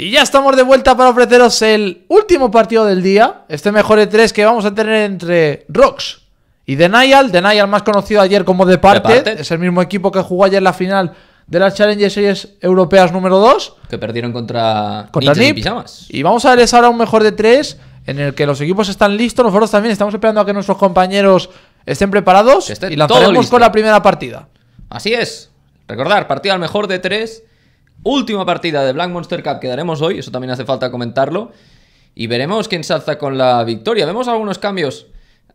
Y ya estamos de vuelta para ofreceros el último partido del día, este mejor de tres que vamos a tener entre Rocks y Denial, Denial más conocido ayer como de parte es el mismo equipo que jugó ayer la final de las Challenger Series Europeas número 2. Que perdieron contra, contra Y, y vamos a verles ahora un mejor de tres en el que los equipos están listos, nosotros también estamos esperando a que nuestros compañeros estén preparados Y y lanzaremos con la primera partida. Así es. Recordar, partido al mejor de tres Última partida de Black Monster Cup que daremos hoy, eso también hace falta comentarlo. Y veremos quién salza con la victoria. Vemos algunos cambios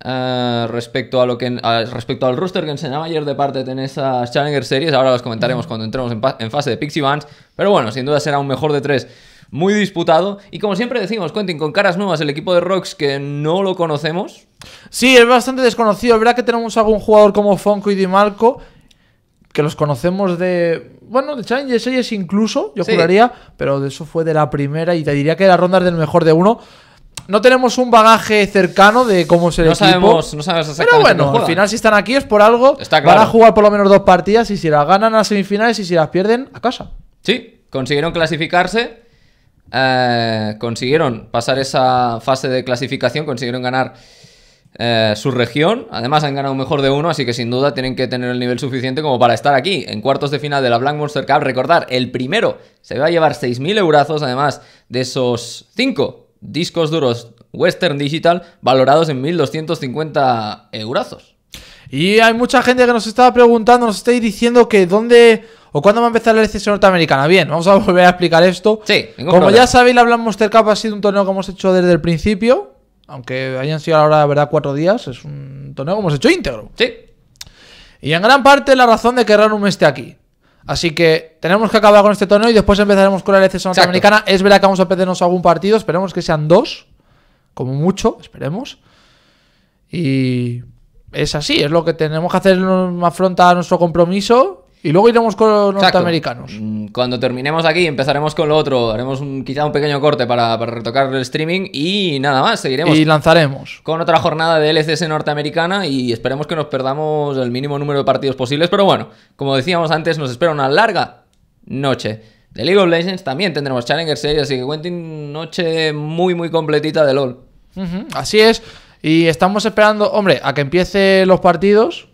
eh, respecto a lo que respecto al roster que enseñaba ayer de parte en esas Challenger Series. Ahora los comentaremos cuando entremos en, fase de Pixie Bands. Pero bueno, sin duda será un mejor de tres muy disputado. Y como siempre decimos, cuenten con caras nuevas, el equipo de Rocks que no lo conocemos. Sí, es bastante desconocido. Es verdad que tenemos algún jugador como Fonco y Di Marco que los conocemos de bueno, el Challenge es incluso, yo juraría, pero eso fue de la primera y te diría que la ronda del mejor de uno. No tenemos un bagaje cercano de cómo se el no Sabemos, no sabemos exactamente Pero bueno, al final si están aquí es por algo. Van a jugar por lo menos dos partidas y si las ganan a semifinales y si las pierden, a casa. Sí, consiguieron clasificarse. Eh, consiguieron pasar esa fase de clasificación, consiguieron ganar eh, su región. Además han ganado mejor de uno, así que sin duda tienen que tener el nivel suficiente como para estar aquí en cuartos de final de la Black Monster Cup. Recordar, el primero se va a llevar 6.000 eurazos, además de esos 5 discos duros Western Digital valorados en 1.250 eurazos. Y hay mucha gente que nos estaba preguntando, nos estáis diciendo que dónde... ¿O cuándo va a empezar la elección norteamericana? Bien, vamos a volver a explicar esto. Sí, Como ya sabéis, la Black Monster Cup ha sido un torneo que hemos hecho desde el principio. Aunque hayan sido ahora, la verdad, cuatro días, es un torneo que hemos hecho íntegro. Sí. Y en gran parte la razón de que me esté aquí. Así que tenemos que acabar con este torneo y después empezaremos con la LCS norteamericana. Es verdad que vamos a perdernos algún partido, esperemos que sean dos, como mucho, esperemos. Y es así, es lo que tenemos que hacer, afrontar nuestro compromiso y luego iremos con los norteamericanos. Mm, cuando terminemos aquí, empezaremos con lo otro. Haremos un, quizá un pequeño corte para, retocar el streaming y nada más, seguiremos. Y lanzaremos. Con otra jornada de LCS norteamericana y esperemos que nos perdamos el mínimo número de partidos posibles. Pero bueno, como decíamos antes, nos espera una larga noche. De League of Legends también tendremos Challenger Series, así que cuenten noche muy, muy completita de LOL. Así es. Y estamos esperando, hombre, a que empiecen los partidos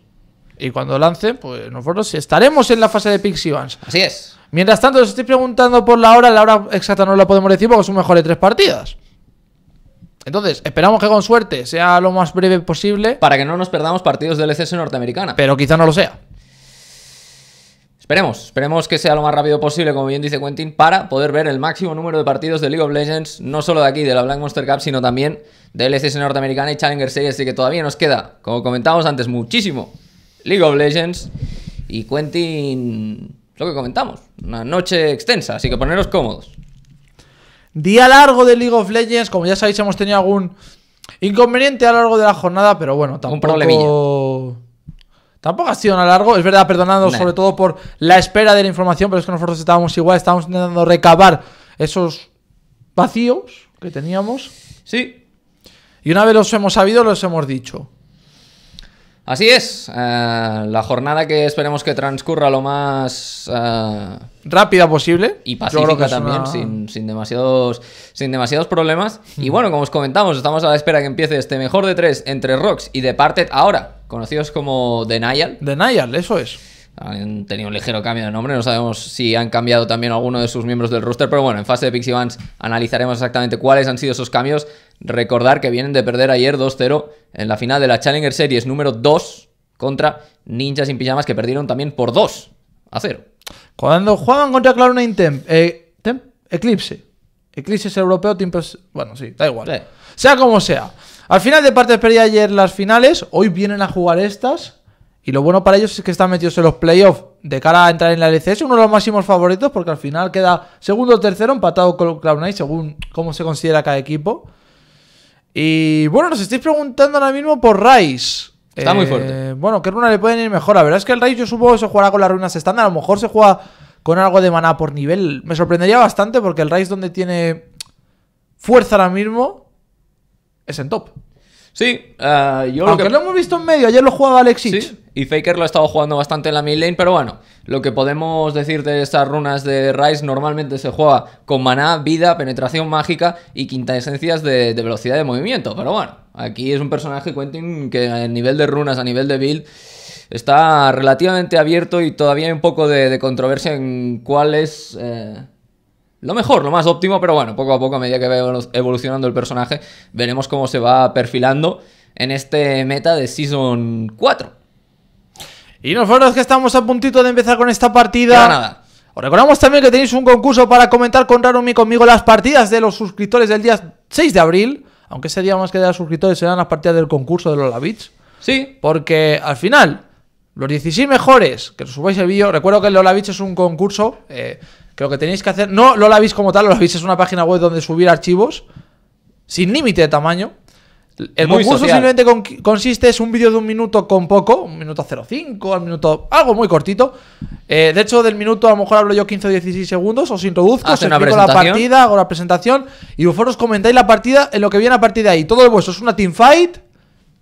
y cuando lance, pues nosotros estaremos en la fase de Pixie Vans. Así es. Mientras tanto, os estoy preguntando por la hora. La hora exacta no la podemos decir porque son mejores de tres partidas. Entonces, esperamos que con suerte sea lo más breve posible. Para que no nos perdamos partidos del LCS norteamericana. Pero quizá no lo sea. Esperemos, esperemos que sea lo más rápido posible, como bien dice Quentin, para poder ver el máximo número de partidos de League of Legends, no solo de aquí, de la Black Monster Cup, sino también de LCS norteamericana y Challenger Series, así que todavía nos queda, como comentábamos antes, muchísimo League of Legends y Quentin, lo que comentamos, una noche extensa, así que poneros cómodos. Día largo de League of Legends, como ya sabéis hemos tenido algún inconveniente a lo largo de la jornada, pero bueno, tampoco... Tampoco ha sido nada largo, es verdad, perdonando sobre todo por la espera de la información, pero es que nosotros estábamos igual, estábamos intentando recabar esos vacíos que teníamos. Sí. Y una vez los hemos sabido, los hemos dicho. Así es, eh, la jornada que esperemos que transcurra lo más eh, rápida posible y pacífica también, sin, sin, demasiados, sin demasiados problemas. Y bueno, como os comentamos, estamos a la espera que empiece este mejor de tres entre Rocks y Departed ahora, conocidos como Denial. Denial, eso es han tenido un ligero cambio de nombre, no sabemos si han cambiado también alguno de sus miembros del roster, pero bueno, en fase de Pixie Vans analizaremos exactamente cuáles han sido esos cambios. Recordar que vienen de perder ayer 2-0 en la final de la Challenger Series número 2 contra Ninjas sin Pijamas, que perdieron también por 2 a 0. Cuando juegan contra Clarona Intemp, eh, Eclipse, Eclipse es europeo, es Bueno, sí, da igual. Sea como sea. Al final de partes perdí ayer las finales, hoy vienen a jugar estas. Y lo bueno para ellos es que están metidos en los playoffs de cara a entrar en la LCS, uno de los máximos favoritos, porque al final queda segundo o tercero empatado con Cloud9, según cómo se considera cada equipo. Y bueno, nos estáis preguntando ahora mismo por Rice. Está muy fuerte. Eh, bueno, ¿qué runa le pueden ir mejor? La verdad es que el Rice yo supongo que se jugará con las runas estándar. A lo mejor se juega con algo de maná por nivel. Me sorprendería bastante porque el Rice donde tiene fuerza ahora mismo es en top. Sí, eh, yo Aunque lo que... lo hemos visto en medio, ayer lo jugaba Alexis. ¿Sí? Y Faker lo ha estado jugando bastante en la mid lane, pero bueno, lo que podemos decir de estas runas de Rise normalmente se juega con maná, vida, penetración mágica y quinta esencias de, velocidad de movimiento. Pero bueno, aquí es un personaje, Quentin, que a nivel de runas, a nivel de build, está relativamente abierto y todavía hay un poco de, controversia en cuál es... Eh, lo mejor, lo más óptimo, pero bueno, poco a poco, a medida que va evolucionando el personaje, veremos cómo se va perfilando en este meta de Season 4. Y nosotros que estamos a puntito de empezar con esta partida. Nada. Os recordamos también que tenéis un concurso para comentar con y conmigo las partidas de los suscriptores del día 6 de abril. Aunque ese día más que de los suscriptores serán las partidas del concurso de los Beach Sí. Porque al final, los 16 mejores que subáis el vídeo. Recuerdo que el Lola es un concurso eh, que lo que tenéis que hacer. No Lola Beach como tal, Lola es una página web donde subir archivos sin límite de tamaño. El concurso simplemente consiste es un vídeo de un minuto con poco, un minuto 05, al minuto algo muy cortito. Eh, de hecho, del minuto a lo mejor hablo yo 15 o 16 segundos, os introduzco, os la partida, hago la presentación y vosotros comentáis la partida en lo que viene a partir de ahí. Todo el vuestro es una teamfight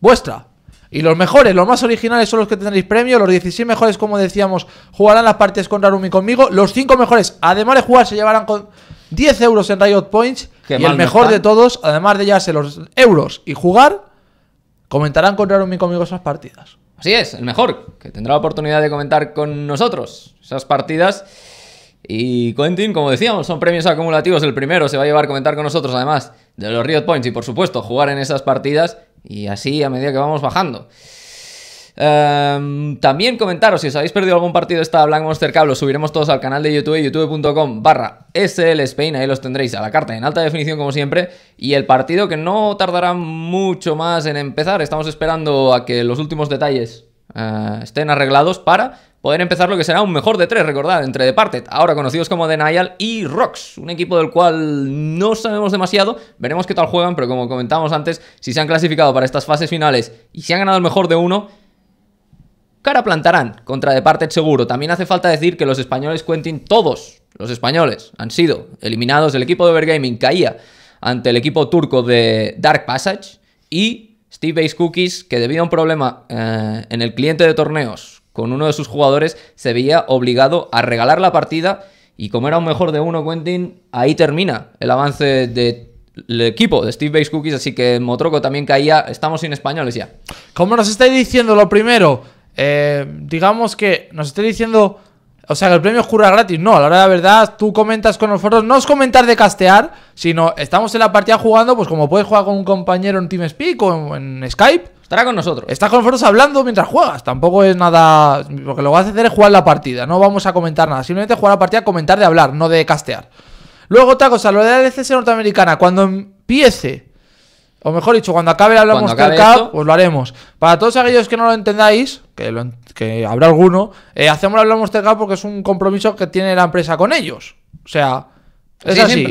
vuestra. Y los mejores, los más originales son los que tendréis premio. Los 16 mejores, como decíamos, jugarán las partidas con Rarumi conmigo. Los 5 mejores, además de jugar, se llevarán con 10 euros en Riot Points y el mejor de todos, además de llevarse los euros y jugar, comentarán con un Conmigo esas partidas. Así es, el mejor, que tendrá la oportunidad de comentar con nosotros esas partidas. Y Quentin, como decíamos, son premios acumulativos. El primero se va a llevar a comentar con nosotros, además de los Riot Points y, por supuesto, jugar en esas partidas. Y así a medida que vamos bajando. Em, también comentaros si os habéis perdido algún partido de esta Black Monster Cablo, lo subiremos todos al canal de YouTube, youtube.com barra SL Spain, ahí los tendréis a la carta en alta definición como siempre, y el partido que no tardará mucho más en empezar, estamos esperando a que los últimos detalles eh, estén arreglados para poder empezar lo que será un mejor de tres, recordad, entre Departed, ahora conocidos como Denial y Rox, un equipo del cual no sabemos demasiado, veremos qué tal juegan, pero como comentamos antes, si se han clasificado para estas fases finales y si han ganado el mejor de uno, Ahora plantarán contra Departed seguro. También hace falta decir que los españoles Quentin, todos los españoles, han sido eliminados. El equipo de Overgaming caía ante el equipo turco de Dark Passage y Steve Base Cookies, que debido a un problema eh, en el cliente de torneos con uno de sus jugadores, se veía obligado a regalar la partida y como era un mejor de uno Quentin, ahí termina el avance Del equipo de Steve Base Cookies, así que Motroco también caía, estamos sin españoles ya. Como nos estáis diciendo, lo primero, eh, digamos que nos esté diciendo, o sea, que el premio jura gratis. No, a la hora de la verdad, tú comentas con los foros no es comentar de castear, sino estamos en la partida jugando, pues como puedes jugar con un compañero en TeamSpeak o en, Skype. Estará con nosotros. Estás con foros hablando mientras juegas. Tampoco es nada. Lo que lo vas a hacer es jugar la partida. No vamos a comentar nada. Simplemente jugar la partida, comentar de hablar, no de castear. Luego otra cosa, lo de la LCS norteamericana. Cuando empiece o mejor dicho, cuando acabe hablamos del CAP, pues lo haremos. Para todos aquellos que no lo entendáis, que, habrá alguno, eh, hacemos hacemos hablamos del porque es un compromiso que tiene la empresa con ellos. O sea, es así.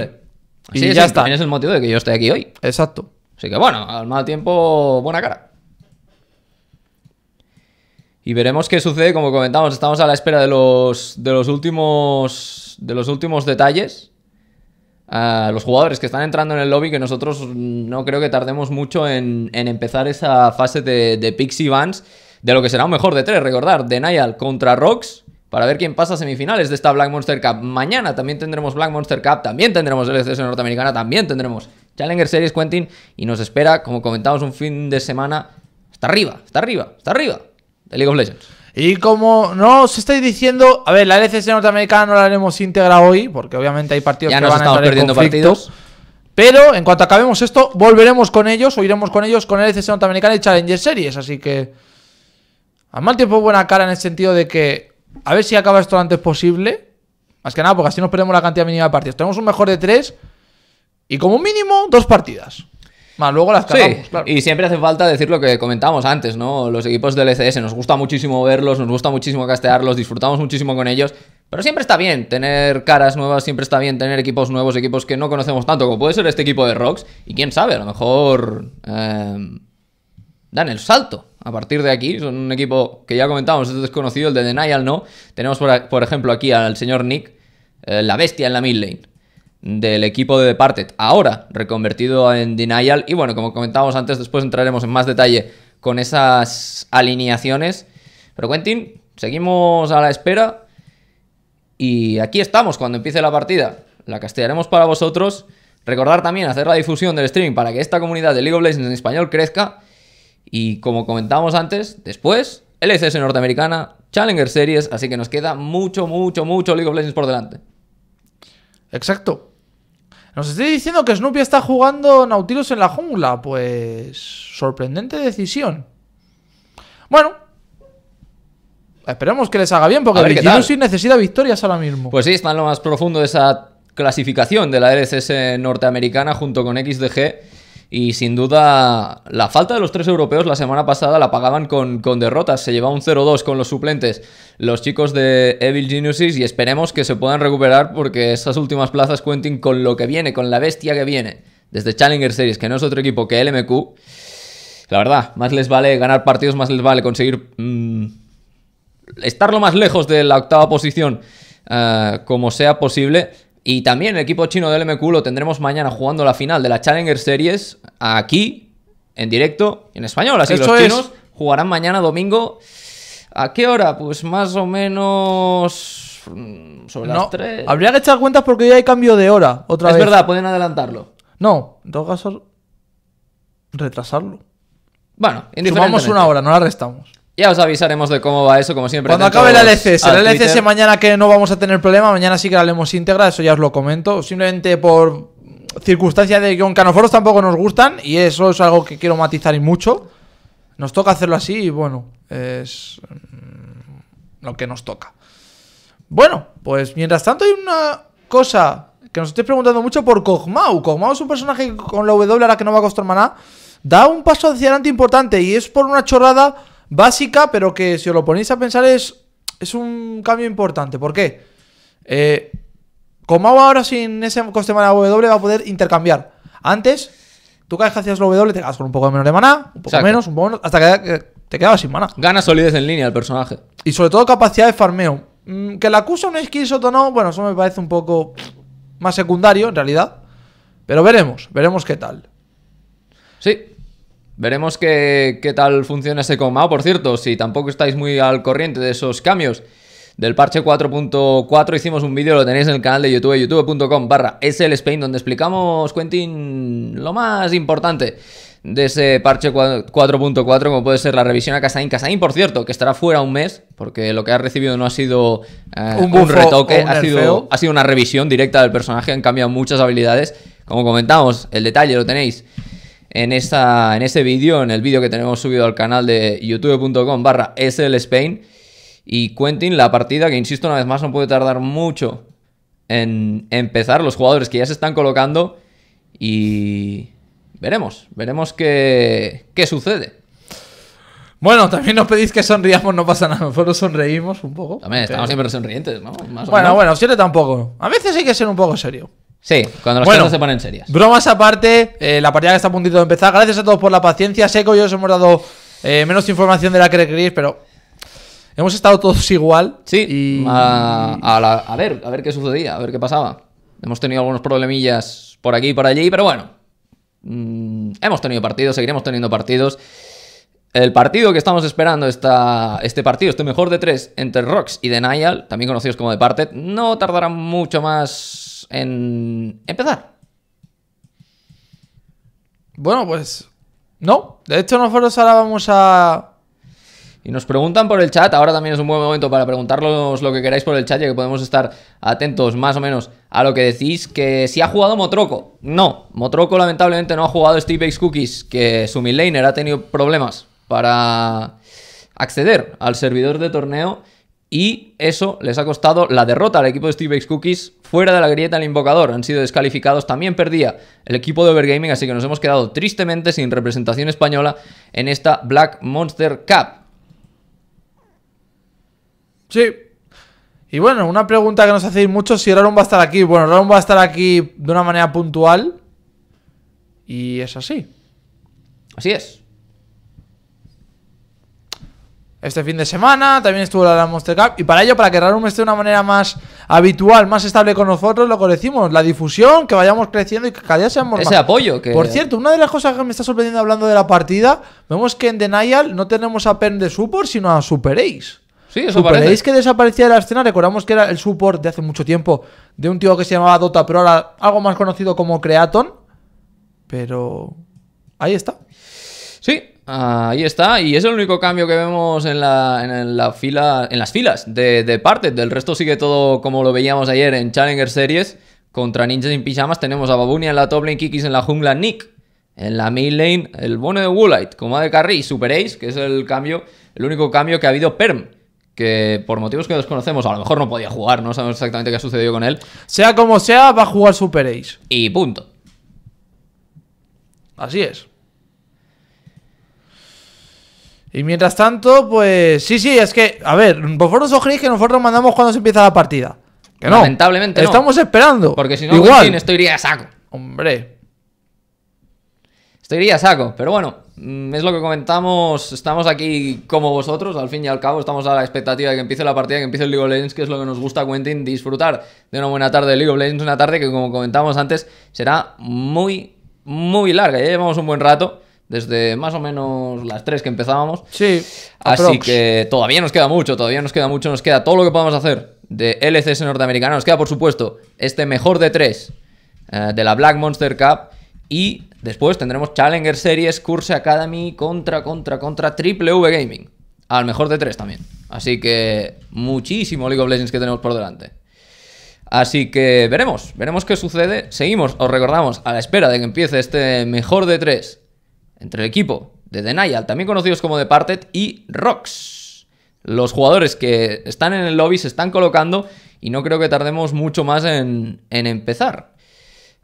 Y ya está. es el motivo de que yo esté aquí hoy. Exacto. Así que bueno, al mal tiempo, buena cara. Y veremos qué sucede, como comentamos, estamos a la espera de los, de los últimos de los últimos detalles a los jugadores que están entrando en el lobby que nosotros no creo que tardemos mucho en, empezar esa fase de, Pixie Vans de lo que será un mejor de tres, recordar, Denial contra Rocks para ver quién pasa a semifinales de esta Black Monster Cup. Mañana también tendremos Black Monster Cup, también tendremos LCS norteamericana, también tendremos Challenger Series Quentin y nos espera, como comentamos, un fin de semana hasta arriba, hasta arriba, hasta arriba de League of Legends. Y como no os estáis diciendo, a ver, la LCS norteamericana no la haremos íntegra hoy, porque obviamente hay partidos que van a estar perdiendo partidos. Pero en cuanto acabemos esto, volveremos con ellos o iremos con ellos con LCS norteamericana y Challenger Series. Así que. A mal tiempo, buena cara en el sentido de que. A ver si acaba esto lo antes posible. Más que nada, porque así nos perdemos la cantidad mínima de partidos. Tenemos un mejor de tres. Y como mínimo, dos partidas luego las cagamos, Y siempre hace falta decir lo que comentamos antes, ¿no? Los equipos del ECS nos gusta muchísimo verlos, nos gusta muchísimo castearlos, disfrutamos muchísimo con ellos. Pero siempre está bien tener caras nuevas, siempre está bien tener equipos nuevos, equipos que no conocemos tanto, como puede ser este equipo de Rocks. Y quién sabe, a lo mejor em, dan el salto. A partir de aquí, son un equipo que ya comentábamos, es desconocido, el de Denial no. Tenemos, por, ejemplo, aquí al señor Nick, eh, la bestia en la mid lane del equipo de Departed, ahora reconvertido en Denial. Y bueno, como comentábamos antes, después entraremos en más detalle con esas alineaciones. Pero Quentin, seguimos a la espera. Y aquí estamos cuando empiece la partida. La castellaremos para vosotros. Recordar también hacer la difusión del streaming para que esta comunidad de League of Legends en español crezca. Y como comentábamos antes, después, LCS norteamericana, Challenger Series, así que nos queda mucho, mucho, mucho League of Legends por delante. Exacto. Nos estoy diciendo que Snoopy está jugando Nautilus en la jungla. Pues... Sorprendente decisión. Bueno, Esperemos que les haga bien, porque el necesita victorias ahora mismo. Pues sí, está en lo más profundo de esa clasificación de la LCS norteamericana junto con XDG y sin duda, la falta de los tres europeos la semana pasada la pagaban con, derrotas. Se lleva un 0-2 con los suplentes los chicos de Evil Geniuses y esperemos que se puedan recuperar porque esas últimas plazas cuenten con lo que viene, con la bestia que viene desde Challenger Series, que no es otro equipo que LMQ. La verdad, más les vale ganar partidos, más les vale conseguir mm, estar lo más lejos de la octava posición eh, como sea posible y también el equipo chino del MQ lo tendremos mañana jugando la final de la Challenger Series aquí, en directo, en español. Así que los chinos jugarán mañana domingo. ¿A qué hora? Pues más o menos mm, sobre las 3. Habría que echar cuentas porque ya hay cambio de hora otra vez. Es verdad, pueden adelantarlo. No, en todo caso, retrasarlo. Bueno, Vamos una hora, no la restamos. Ya os avisaremos de cómo va eso, como siempre. Cuando acabe la LCS, la LCS mañana que no vamos a tener problema, mañana sí que la leemos íntegra, eso ya os lo comento. Simplemente por circunstancia de que un canoforos tampoco nos gustan, y eso es algo que quiero matizar y mucho. Nos toca hacerlo así y bueno, es mm, lo que nos toca. Bueno, pues mientras tanto hay una cosa que nos estáis preguntando mucho por Kog'Maw. Kog'Maw es un personaje con la W ahora que no va a costar maná. Da un paso hacia adelante importante y es por una chorrada básica, pero que si os lo ponéis a pensar es, es un cambio importante. ¿Por qué? Eh, como ahora sin ese coste de mana W va a poder intercambiar. Antes, tú cada vez que hacías W te quedabas con un poco menos de mana, un poco menos, un poco hasta que eh, te quedabas sin mana. Gana solidez en línea el personaje. Y sobre todo capacidad de farmeo. Mm, que la acusa un quiso o no, bueno, eso me parece un poco más secundario en realidad. Pero veremos, veremos qué tal. Sí, Veremos qué, tal funciona ese coma Por cierto, si tampoco estáis muy al corriente de esos cambios del parche 4.4 hicimos un vídeo, lo tenéis en el canal de YouTube, youtube.com barra SL Spain, donde explicamos, Quentin, lo más importante de ese parche 4.4, como puede ser la revisión a Casaín, Casaín, por cierto, que estará fuera un mes, porque lo que ha recibido no ha sido eh, un, retoque, ha, sido, ha sido una revisión directa del personaje, han cambiado muchas habilidades. Como comentamos, el detalle lo tenéis en, esta, en este vídeo, en el vídeo que tenemos subido al canal de youtube.com barra SL Spain. Y Quentin, la partida que, insisto, una vez más, no puede tardar mucho en empezar. Los jugadores que ya se están colocando y veremos, veremos qué, qué sucede. Bueno, también nos pedís que sonriamos, no pasa nada. Nosotros sonreímos un poco. También estamos eh, siempre sonrientes, ¿no? bueno, bueno, siempre tampoco. A veces hay que ser un poco serio. Sí, cuando las bueno, cosas se ponen serias. Bromas aparte, eh, la partida que está a puntito de empezar. Gracias a todos por la paciencia. Seco que yo os hemos dado eh, menos información de la que queréis, pero hemos estado todos igual. Sí. A, ver, a ver qué sucedía, a ver qué pasaba. Hemos tenido algunos problemillas por aquí y por allí, pero bueno. Mm, hemos tenido partidos, seguiremos teniendo partidos. El partido que estamos esperando, está este partido, este mejor de tres entre Rocks y Nile, también conocidos como Parted, no tardará mucho más en empezar. Bueno, pues no. De hecho, nosotros ahora vamos a... Y nos preguntan por el chat, ahora también es un buen momento para preguntarnos lo que queráis por el chat, ya que podemos estar atentos más o menos a lo que decís, que si ha jugado Motroco. No, Motroco lamentablemente no ha jugado Steve Cookies, que su midlaner ha tenido problemas para acceder al servidor de torneo y eso les ha costado la derrota al equipo de Steve Bakes Cookies fuera de la grieta del invocador. Han sido descalificados. También perdía el equipo de Overgaming, así que nos hemos quedado tristemente sin representación española en esta Black Monster Cup. Sí. Y bueno, una pregunta que nos hacéis mucho, si Raron va a estar aquí. Bueno, Raron va a estar aquí de una manera puntual. Y es así. Así es este fin de semana. También estuvo la Monster Cup. Y para ello, para que Rarum esté de una manera más habitual, más estable con nosotros, lo que decimos, la difusión, que vayamos creciendo y que cada día seamos Ese apoyo que... Por cierto, una de las cosas que me está sorprendiendo hablando de la partida, vemos que en Denial no tenemos a Pen de support, sino a Super Ace. Sí, eso Super que desaparecía de la escena, recordamos que era el support de hace mucho tiempo de un tío que se llamaba Dota, pero ahora algo más conocido como Creaton. Pero... Ahí está. Ahí está, y es el único cambio que vemos en la, en la fila, en las filas de, parte. Del resto sigue todo como lo veíamos ayer en Challenger Series. Contra Ninjas en Pijamas tenemos a Babunia en la top lane, Kikis en la jungla, Nick en la main lane, el bono de Woolite, como de carry, Super Ace, que es el cambio, el único cambio que ha habido Perm. Que por motivos que desconocemos, a lo mejor no podía jugar, no sabemos exactamente qué ha sucedido con él. Sea como sea, va a jugar Super Ace. Y punto. Así es. Y mientras tanto, pues... Sí, sí, es que... A ver, vosotros os creéis que nosotros mandamos cuando se empieza la partida. Que no. Lamentablemente no. Estamos esperando. Porque si no, Igual. estoy esto iría a saco. Hombre. Esto iría a saco. Pero bueno, mm, es lo que comentamos. Estamos aquí como vosotros. Al fin y al cabo, estamos a la expectativa de que empiece la partida, que empiece el League of Legends, que es lo que nos gusta, Quentin, disfrutar de una buena tarde de League of Legends. Una tarde que, como comentamos antes, será muy, muy larga. Ya llevamos un buen rato desde más o menos las 3 que empezábamos. Sí. Así que todavía nos queda mucho, todavía nos queda mucho, nos queda todo lo que podamos hacer de LCS norteamericana. Nos queda, por supuesto, este mejor de 3 eh, de la Black Monster Cup. Y después tendremos Challenger Series, Curse Academy contra, contra, contra Triple V Gaming. Al mejor de 3 también. Así que muchísimo League of Legends que tenemos por delante. Así que veremos, veremos qué sucede. Seguimos, os recordamos, a la espera de que empiece este mejor de 3 entre el equipo de Denial, también conocidos como Departed, y Rocks, Los jugadores que están en el lobby se están colocando y no creo que tardemos mucho más en, empezar.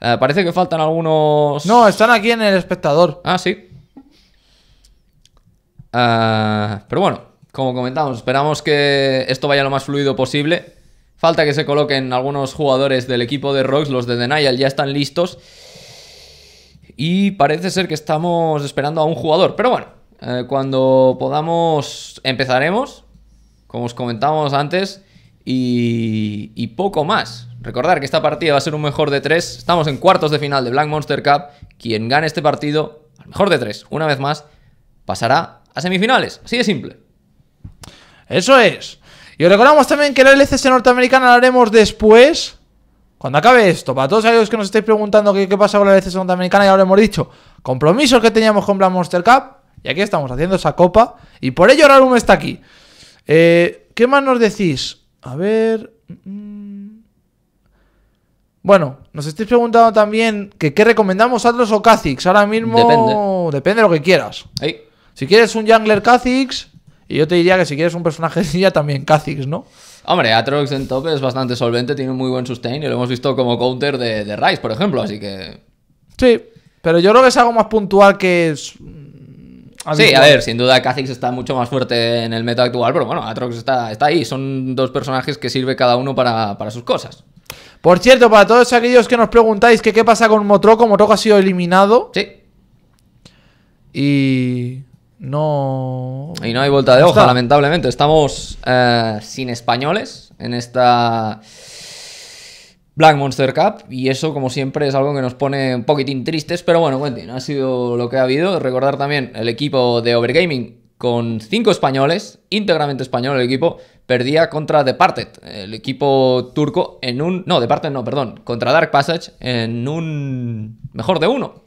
Eh, parece que faltan algunos... No, están aquí en el espectador. Ah, sí. Eh, pero bueno, como comentamos, esperamos que esto vaya lo más fluido posible. Falta que se coloquen algunos jugadores del equipo de Rocks, los de Denial ya están listos. Y parece ser que estamos esperando a un jugador. Pero bueno, eh, cuando podamos empezaremos, como os comentábamos antes, y, poco más. Recordar que esta partida va a ser un mejor de tres. Estamos en cuartos de final de Black Monster Cup. Quien gane este partido, al mejor de tres, una vez más, pasará a semifinales. Así de simple. Eso es. Y os recordamos también que la LCS norteamericana la haremos después cuando acabe esto, para todos aquellos que nos estáis preguntando qué, qué pasa con la LCS Segunda Americana, ya lo hemos dicho, compromisos que teníamos con Black Monster Cup, y aquí estamos haciendo esa copa, y por ello ahora uno está aquí. Eh, ¿Qué más nos decís? A ver... Mm. Bueno, nos estáis preguntando también que qué recomendamos, Atlas o Kha'Zix. Ahora mismo depende, depende lo que quieras. Si quieres un jungler Kha'Zix, y yo te diría que si quieres un personaje de silla, también Kha'Zix, ¿no? Hombre, Atrox en top es bastante solvente, tiene muy buen sustain y lo hemos visto como counter de, de Rice, por ejemplo, así que. Sí, pero yo creo que es algo más puntual que. Es... Mm, sí, a ver, sin duda Kha'Zix está mucho más fuerte en el meta actual, pero bueno, Atrox está, está ahí. Son dos personajes que sirve cada uno para, sus cosas. Por cierto, para todos aquellos que nos preguntáis qué pasa con Motroco, Motroco ha sido eliminado. Sí. Y no... Y no hay vuelta de hoja, lamentablemente. Estamos eh, sin españoles en esta Black Monster Cup y eso, como siempre, es algo que nos pone un poquitín tristes, pero bueno, bueno ha sido lo que ha habido. Recordar también el equipo de Overgaming con cinco españoles, íntegramente español el equipo, perdía contra Departed, el equipo turco, en un... No, Departed no, perdón, contra Dark Passage en un mejor de uno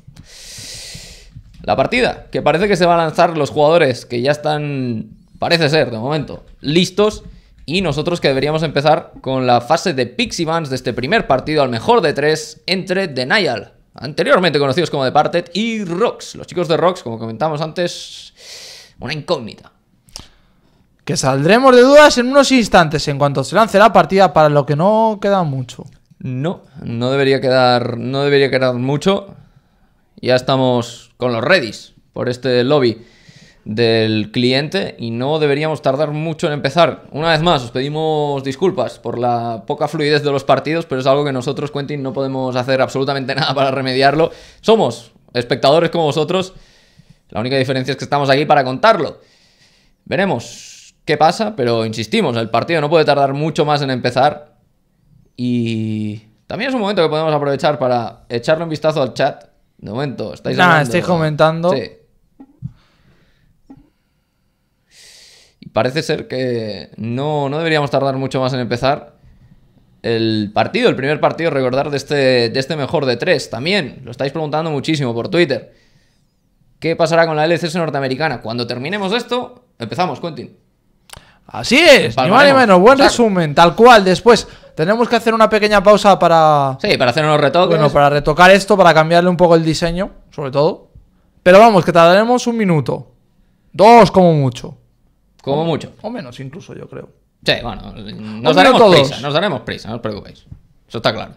la partida, que parece que se va a lanzar los jugadores que ya están, parece ser de momento, listos. Y nosotros que deberíamos empezar con la fase de Pixie Bands de este primer partido al mejor de tres entre Denial, anteriormente conocidos como Departed, y Rox. Los chicos de Rox, como comentamos antes, una incógnita. Que saldremos de dudas en unos instantes en cuanto se lance la partida, para lo que no queda mucho. No, no debería quedar, no debería quedar mucho ya estamos con los redis por este lobby del cliente y no deberíamos tardar mucho en empezar. Una vez más, os pedimos disculpas por la poca fluidez de los partidos, pero es algo que nosotros, Quentin, no podemos hacer absolutamente nada para remediarlo. Somos espectadores como vosotros. La única diferencia es que estamos aquí para contarlo. Veremos qué pasa, pero insistimos, el partido no puede tardar mucho más en empezar. Y también es un momento que podemos aprovechar para echarle un vistazo al chat de momento, estáis estoy comentando. Y parece ser que no, deberíamos tardar mucho más en empezar el partido, el primer partido, recordar de este, de este mejor de tres. También lo estáis preguntando muchísimo por Twitter. ¿Qué pasará con la LCS norteamericana? Cuando terminemos esto, empezamos, Quentin. Así es, ni más ni menos. Buen resumen, tal cual. Después, tenemos que hacer una pequeña pausa para. Sí, para hacer unos retoques. Bueno, para retocar esto, para cambiarle un poco el diseño, sobre todo. Pero vamos, que tardaremos un minuto. Dos, como mucho. Como mucho. O menos, incluso, yo creo. Sí, bueno, nos daremos prisa, nos daremos prisa, no os preocupéis. Eso está claro.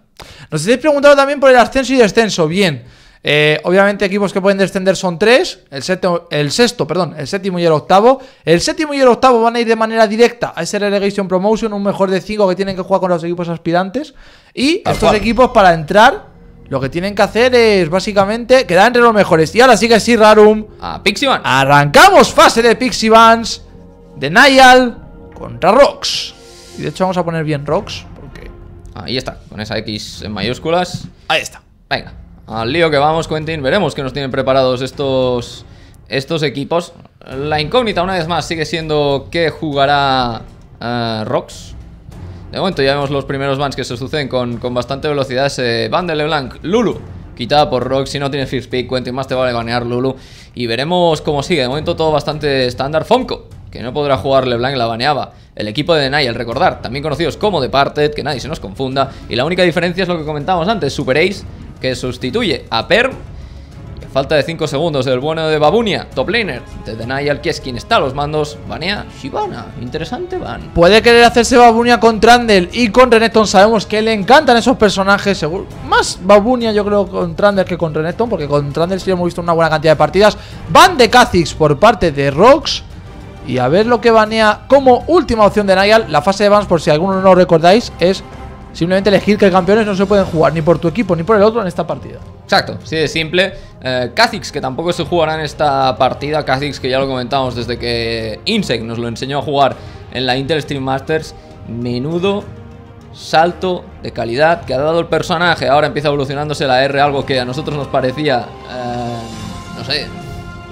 Nos habéis preguntado también por el ascenso y descenso. Bien. Eh, obviamente equipos que pueden descender son tres, el, el sexto, perdón, el séptimo y el octavo. El séptimo y el octavo van a ir de manera directa a ese relegation promotion, un mejor de cinco que tienen que jugar con los equipos aspirantes. Y estos equipos para entrar, lo que tienen que hacer es básicamente quedar entre los mejores. Y ahora sí que sí, Rarum. A Arrancamos fase de Pixie Vans, de Niall contra Rox. Y de hecho vamos a poner bien Rox, Ahí está, con esa X en mayúsculas. Ahí está. Venga. Al lío que vamos, Quentin. Veremos que nos tienen preparados estos, estos equipos. La incógnita, una vez más, sigue siendo qué jugará eh, Rox. De momento ya vemos los primeros bans que se suceden con, con bastante velocidad. Van de Leblanc, Lulu, quitada por Rox. Si no tiene First Pick, Quentin más te vale banear Lulu. Y veremos cómo sigue. De momento todo bastante estándar. Fonko, que no podrá jugar Leblanc, la baneaba. El equipo de el recordar, también conocidos como Departed, que nadie se nos confunda. Y la única diferencia es lo que comentábamos antes, Super que sustituye a Perm. falta de 5 segundos El bueno de Babunia, top laner de Denial, que es quien está los mandos, banea Shibana. Interesante van. Puede querer hacerse Babunia con Trandel y con Renekton. Sabemos que le encantan esos personajes. Seguro. Más Babunia, yo creo, con Trandel que con Renekton, porque con Trandel sí hemos visto una buena cantidad de partidas. Van de Kha'Zix por parte de Rox. Y a ver lo que banea como última opción de Niall. La fase de bans, por si alguno no lo recordáis, es Simplemente elegir que campeones no se pueden jugar ni por tu equipo ni por el otro en esta partida. Exacto, sí de simple. Eh, Kha'Zix, que tampoco se jugará en esta partida. Kha'Zix, que ya lo comentamos desde que Insect nos lo enseñó a jugar en la Intel Stream Masters. Menudo salto de calidad que ha dado el personaje. Ahora empieza evolucionándose la R, algo que a nosotros nos parecía, eh, no sé,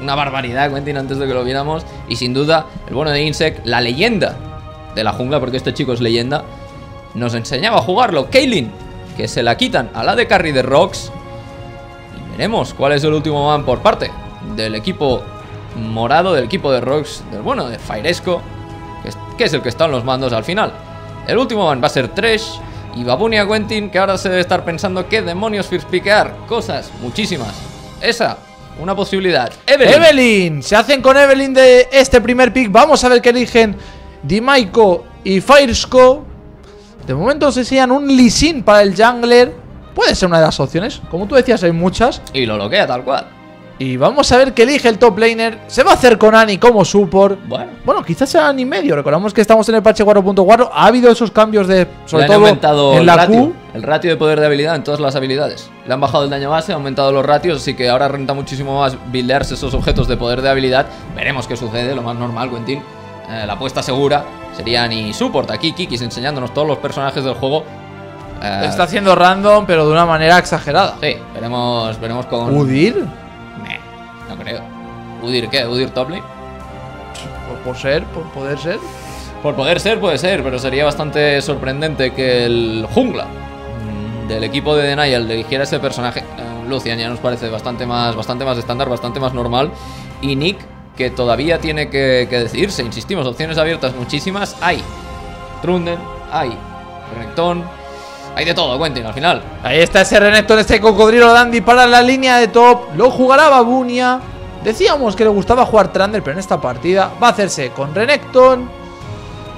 una barbaridad, comenten antes de que lo viéramos. Y sin duda, el bueno de Insect, la leyenda de la jungla, porque este chico es leyenda nos enseñaba a jugarlo Kaylin, que se la quitan a la de carry de Rocks. Y veremos cuál es el último man por parte del equipo morado, del equipo de Rocks, del bueno, de Firesco que es, el que está en los mandos al final. El último man va a ser Tresh y Babunia Quentin, que ahora se debe estar pensando qué demonios first Cosas, muchísimas. Esa, una posibilidad. Evelyn. Se hacen con Evelyn de este primer pick. Vamos a ver qué eligen Dimaiko y Firesco. De momento se enseñan un Lee para el jungler. Puede ser una de las opciones. Como tú decías, hay muchas. Y lo bloquea tal cual. Y vamos a ver qué elige el top laner. Se va a hacer con Annie como support. Bueno, bueno quizás sea Ani medio. Recordamos que estamos en el parche 4.4. Ha habido esos cambios de. Sobre todo el ratio, El ratio de poder de habilidad en todas las habilidades. Le han bajado el daño base, Ha aumentado los ratios. Así que ahora renta muchísimo más buildarse esos objetos de poder de habilidad. Veremos qué sucede. Lo más normal, Quentin. Eh, la apuesta segura. Serían y support aquí, Kikis enseñándonos todos los personajes del juego. Eh, Está haciendo random, pero de una manera exagerada. Sí, veremos, veremos con. ¿Udir? no creo. ¿Udir qué? ¿Udir Topley? Por, ser, por poder ser. Por poder ser, puede ser, pero sería bastante sorprendente que el jungla del equipo de Denial eligiera ese personaje. Eh, Lucian ya nos parece bastante más, bastante más estándar, bastante más normal. Y Nick que todavía tiene que, decidirse. Insistimos, opciones abiertas muchísimas. Hay Trunden, hay Renekton, hay de todo, Quentin, al final. Ahí está ese Renekton, este cocodrilo dandy para la línea de top. Lo jugará Babunia. Decíamos que le gustaba jugar trunder pero en esta partida va a hacerse con Renekton.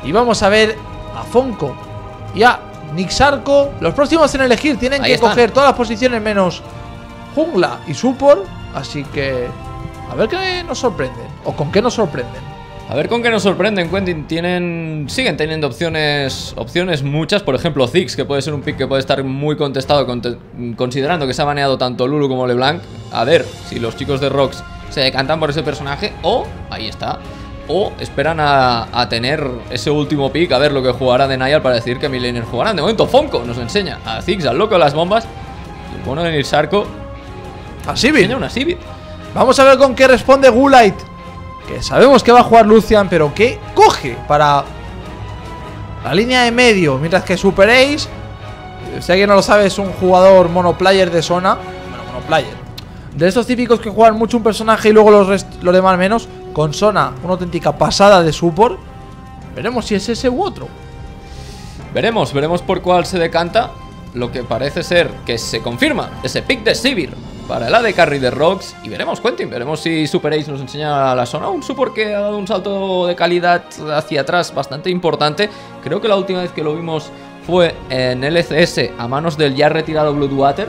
Y vamos a ver a Fonko y a Nixarco. Los próximos en elegir tienen que coger todas las posiciones menos jungla y support. Así que a ver qué nos sorprende. ¿O con qué nos sorprenden? A ver con qué nos sorprenden, Quentin. Tienen, siguen teniendo opciones, opciones muchas. Por ejemplo, Ziggs, que puede ser un pick que puede estar muy contestado, considerando que se ha baneado tanto Lulu como LeBlanc. A ver si los chicos de Rocks se decantan por ese personaje o, ahí está, o esperan a, tener ese último pick, a ver lo que jugará de para decir que Millennium jugarán. De momento, Fonko nos enseña a Ziggs, al loco de las bombas. Y bueno venir Sarko. A Sivir. una Sivir. Vamos a ver con qué responde Gulite sabemos que va a jugar Lucian, pero que coge para la línea de medio, mientras que superéis Ace, eh, si alguien no lo sabe, es un jugador monoplayer de zona, bueno, monoplayer, de estos típicos que juegan mucho un personaje y luego los, los demás menos, con zona, una auténtica pasada de support, veremos si es ese u otro. Veremos, veremos por cuál se decanta. Lo que parece ser que se confirma ese pick de Sivir para la de carry de Rocks. Y veremos, Quentin, veremos si Super nos enseña la zona. Un Super que ha dado un salto de calidad hacia atrás bastante importante. Creo que la última vez que lo vimos fue en LCS a manos del ya retirado Bloodwater.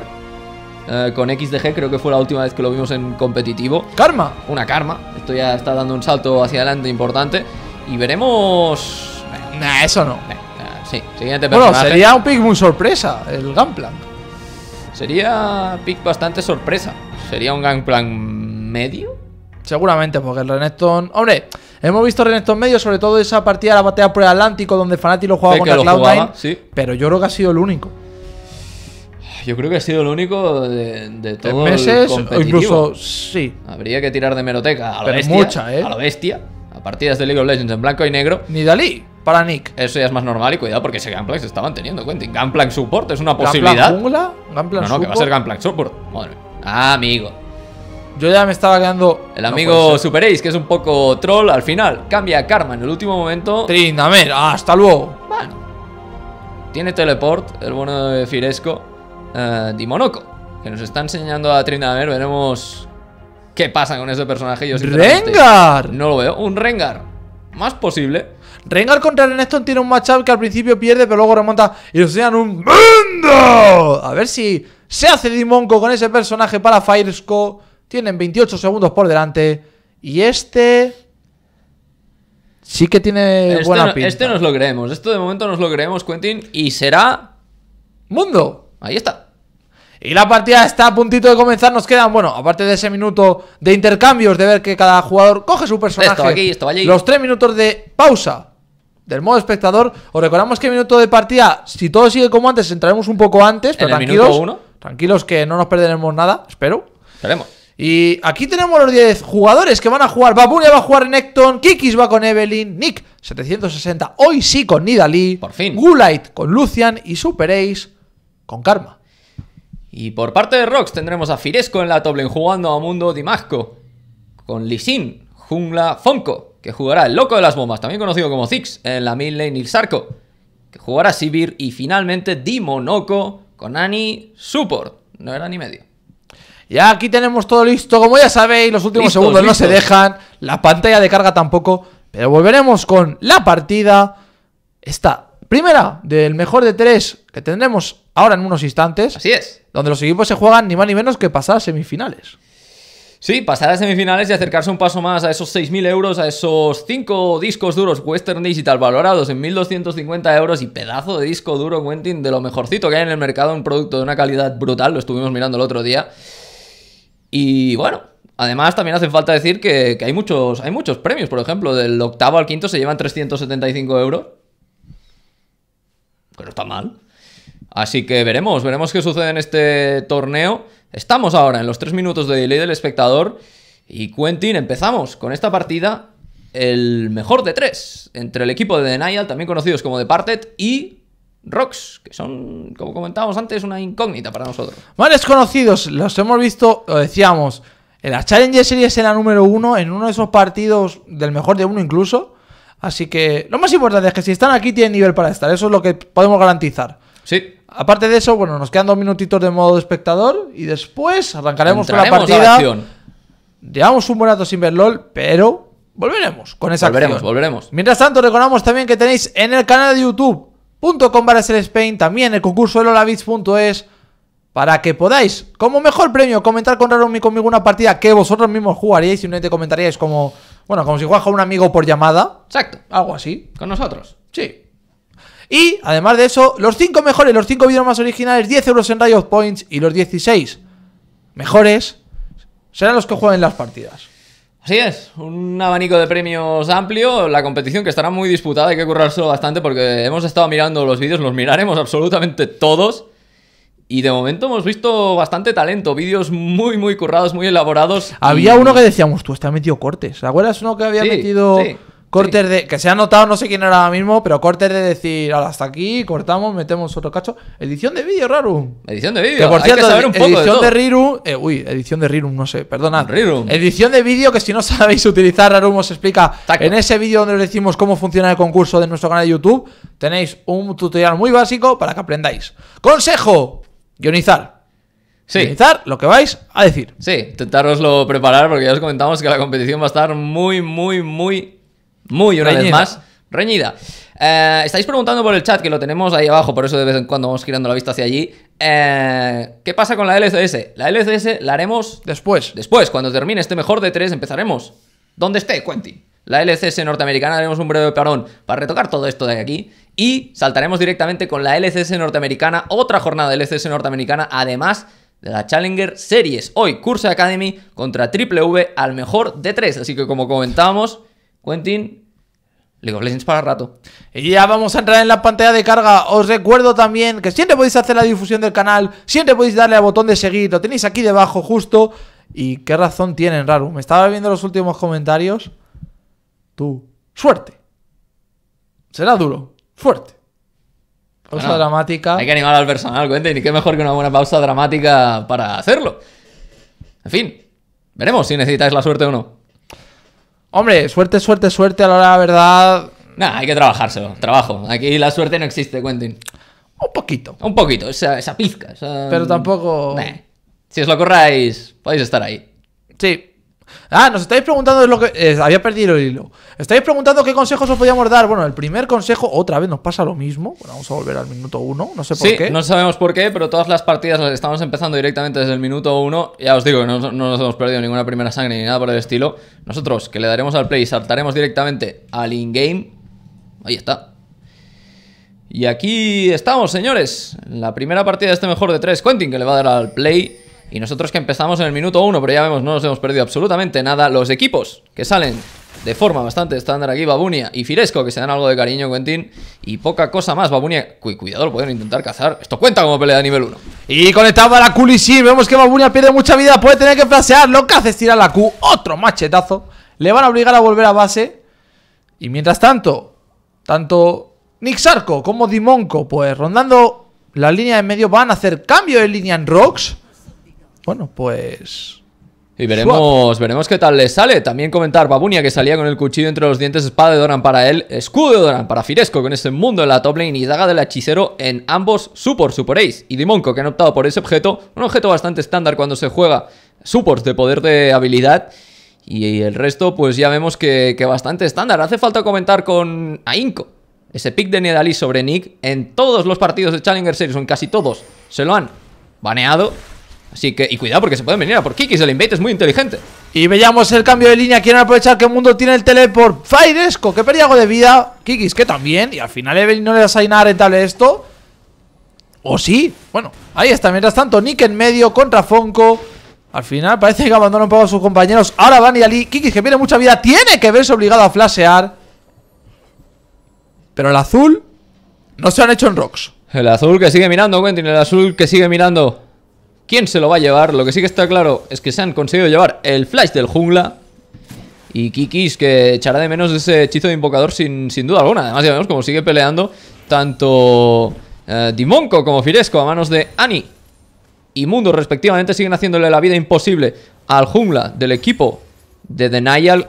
Eh, con XDG creo que fue la última vez que lo vimos en competitivo. ¡Karma! Una karma. Esto ya está dando un salto hacia adelante importante. Y veremos... Nah, eso no. sí, siguiente personaje. Bueno, sería un pick muy sorpresa, el Gunplank. Sería pick bastante sorpresa. Sería un Gangplank medio. Seguramente, porque el Renekton... Hombre, hemos visto Renekton medio, sobre todo esa partida de la batalla por el Atlántico, donde Fnatic lo jugaba contra Cloud9, pero yo creo que ha sido el único. Yo creo que ha sido el único de, de los meses, incluso, sí. Habría que tirar de meroteca a lo bestia. Mucha, ¿eh? A lo bestia. A partidas de League of Legends en blanco y negro. Ni Dalí para Nick. Eso ya es más normal y cuidado porque ese Gunplank se está manteniendo, Quentin. Gunplank Support es una posibilidad. jungla? No, no, que va a ser Gunplank Support. Madre mía. Ah, amigo. Yo ya me estaba quedando. El amigo Super Ace, que es un poco troll, al final cambia a Karma en el último momento. Trindamer, hasta luego. Bueno. Tiene teleport, el bueno de Firesco. Eh, Dimonoco, que nos está enseñando a Trindamer. Veremos qué pasa con ese personaje. Yo ¡Rengar! No lo veo. Un Rengar. Más posible. Rengar contra Reneston tiene un matchup que al principio pierde, pero luego remonta y nos enseñan un mundo. A ver si se hace Dimonco con ese personaje para Firesco. Tienen 28 segundos por delante. Y este... Sí que tiene este buena este pinta. Este nos lo creemos. Esto de momento nos lo creemos, Quentin. Y será... Mundo. Ahí está. Y la partida está a puntito de comenzar. Nos quedan, bueno, aparte de ese minuto de intercambios, de ver que cada jugador coge su personaje. Los tres minutos de pausa del modo espectador. Os recordamos que minuto de partida, si todo sigue como antes, entraremos un poco antes, pero tranquilos. Tranquilos que no nos perderemos nada, espero. Y aquí tenemos los 10 jugadores que van a jugar. Babunia va a jugar Necton, Kikis va con Evelyn, Nick 760, hoy sí con Nidalee, por fin. Gulite con Lucian y Super Ace con Karma. Y por parte de Rox tendremos a Firesco en la top jugando a Mundo Dimasco, con Lisin, Jungla fonco que jugará el loco de las bombas, también conocido como Zix en la mid lane Sarco que jugará Sivir y finalmente Dimonoko con Ani Support. No era ni medio. Y aquí tenemos todo listo, como ya sabéis, los últimos segundos no se dejan, la pantalla de carga tampoco, pero volveremos con la partida, esta primera del mejor de tres que tendremos ahora en unos instantes. Así es. Donde los equipos se juegan ni más ni menos que pasar semifinales. Sí, pasar a semifinales y acercarse un paso más a esos 6.000 euros, a esos 5 discos duros Western Digital valorados en 1.250 euros y pedazo de disco duro, Quentin, de lo mejorcito que hay en el mercado, un producto de una calidad brutal, lo estuvimos mirando el otro día. Y bueno, Además, también hace falta decir que, hay, muchos, hay muchos premios. Por ejemplo, del octavo al quinto se llevan 375 euros. Que no está mal. Así que veremos, veremos qué sucede en este torneo. Estamos ahora en los tres minutos de delay del espectador y Quentin, empezamos con esta partida, el mejor de tres, entre el equipo de Denial, también conocidos como Departed, y Rocks, que son, como comentábamos antes, una incógnita para nosotros. Más conocidos, los hemos visto, lo decíamos, en la Challenger Series en la número uno, en uno de esos partidos del mejor de uno incluso. Así que lo más importante es que si están aquí tienen nivel para estar, eso es lo que podemos garantizar. Sí. Aparte de eso, bueno, nos quedan dos minutitos de modo espectador y después arrancaremos con la partida. La Llevamos un buen rato sin ver LOL, pero volveremos con esa volveremos, acción. Volveremos, Mientras tanto, recordamos también que tenéis en el canal de youtube.com el Spain, también el concurso de lolabits.es, para que podáis, como mejor premio, comentar con Raromi conmigo una partida que vosotros mismos jugaríais y te comentaríais como, bueno, como si jugara con un amigo por llamada. Exacto. Algo así. Con nosotros. Sí. Y además de eso, los 5 mejores, los 5 vídeos más originales, 10 euros en Riot Points y los 16 mejores serán los que jueguen las partidas. Así es, un abanico de premios amplio, la competición que estará muy disputada, hay que currárselo bastante porque hemos estado mirando los vídeos, los miraremos absolutamente todos. Y de momento hemos visto bastante talento, vídeos muy, muy currados, muy elaborados. Había uno que decíamos, tú, está metido cortes. ¿Te acuerdas uno que había metido... Cortes de. Que se ha notado, no sé quién era ahora mismo, pero corte de decir hasta aquí, cortamos, metemos otro cacho. Edición de vídeo, Rarum Edición de vídeo. por Hay que un poco edición de, todo. Riru. Eh, uy, edición de Rirum, no sé, perdona. Rirum. Edición de vídeo que si no sabéis utilizar, Rarum os explica. En ese vídeo donde os decimos cómo funciona el concurso de nuestro canal de YouTube, tenéis un tutorial muy básico para que aprendáis. Consejo: guionizar. Sí. Guionizar lo que vais a decir. Sí, intentaroslo preparar porque ya os comentamos que la competición va a estar muy, muy, muy muy una vez más reñida. Eh, estáis preguntando por el chat, que lo tenemos ahí abajo, por eso de vez en cuando vamos girando la vista hacia allí. Eh, ¿Qué pasa con la LCS? La LCS la haremos después. Después, cuando termine este mejor de tres, empezaremos. ¿Dónde esté, Quentin? La LCS norteamericana haremos un breve parón para retocar todo esto de aquí y saltaremos directamente con la LCS norteamericana, otra jornada de LCS norteamericana, además de la Challenger Series. Hoy, Curse Academy contra Triple V al mejor de tres. Así que como comentábamos, Quentin, League of Legends para rato. Y ya vamos a entrar en la pantalla de carga. Os recuerdo también que siempre podéis hacer la difusión del canal, siempre podéis darle al botón de seguir, lo tenéis aquí debajo justo. ¿Y qué razón tienen, Raru? Me estaba viendo los últimos comentarios. Tú, suerte. Será duro, fuerte. Pausa dramática. Hay que animar al personal, cuente y qué mejor que una buena pausa dramática para hacerlo. En fin, veremos si necesitáis la suerte o no. Hombre, suerte, suerte, suerte a la hora de la verdad. Nah, hay que trabajárselo, trabajo. Aquí la suerte no existe, Quentin. Un poquito. Un poquito, esa, esa pizca. Pero tampoco. Si os lo corráis, podéis estar ahí. Sí, Ah, nos estáis preguntando lo que. Eh, había perdido el hilo. Estáis preguntando qué consejos os podíamos dar. Bueno, el primer consejo, otra vez nos pasa lo mismo. vamos a volver al minuto uno. No sé por sí, qué. No sabemos por qué, pero todas las partidas las estamos empezando directamente desde el minuto 1 Ya os digo no, nos hemos perdido ninguna primera sangre ni nada por el estilo. Nosotros, que le daremos al play y saltaremos directamente al in-game. Ahí está. Y aquí estamos, señores. La primera partida de este mejor de tres. Quentin, que le va a dar al play. Y nosotros que empezamos en el minuto 1, pero ya vemos, no nos hemos perdido absolutamente nada. Los equipos que salen de forma bastante estándar aquí, Babunia y Firesco, que se dan algo de cariño, Quentin. Y poca cosa más, Babunia. cuidado, lo pueden intentar cazar. Esto cuenta como pelea de nivel 1. Y conectado a la Q vemos que Babunia pierde mucha vida, puede tener que plasear Lo que hace es tirar la Q, otro machetazo. Le van a obligar a volver a base. Y mientras tanto, tanto Nixarco como Dimonco, pues rondando la línea de medio, van a hacer cambio de línea en Rocks. Bueno, pues... Y veremos, veremos qué tal le sale. También comentar Babunia que salía con el cuchillo entre los dientes, espada de Doran para él, escudo de Doran para Firesco con ese mundo en la top lane y daga del hechicero en ambos supports, super ace. Y Dimonco que han optado por ese objeto, un objeto bastante estándar cuando se juega supports de poder de habilidad. Y el resto pues ya vemos que, bastante estándar. Hace falta comentar con Ainko, Ese pick de Nedalí sobre Nick en todos los partidos de Challenger Series, o en casi todos, se lo han baneado Así que, y cuidado porque se pueden venir a por Kikis, el invite es muy inteligente Y veíamos el cambio de línea, quieren aprovechar que el mundo tiene el teleport Fairesco, que periago de vida Kikis que también, y al final Evelyn no le da nada rentable esto O sí, bueno, ahí está, mientras tanto Nick en medio contra Fonko Al final parece que abandonó un poco a sus compañeros Ahora van y Ali, Kikis que tiene mucha vida, tiene que verse obligado a flashear Pero el azul no se han hecho en rocks El azul que sigue mirando, Quentin, el azul que sigue mirando quién se lo va a llevar. Lo que sí que está claro es que se han conseguido llevar el flash del jungla. Y Kikis que echará de menos ese hechizo de invocador sin, sin duda alguna. Además ya vemos como sigue peleando tanto eh, Dimonco como Firesco a manos de Annie y Mundo respectivamente. Siguen haciéndole la vida imposible al jungla del equipo de Denial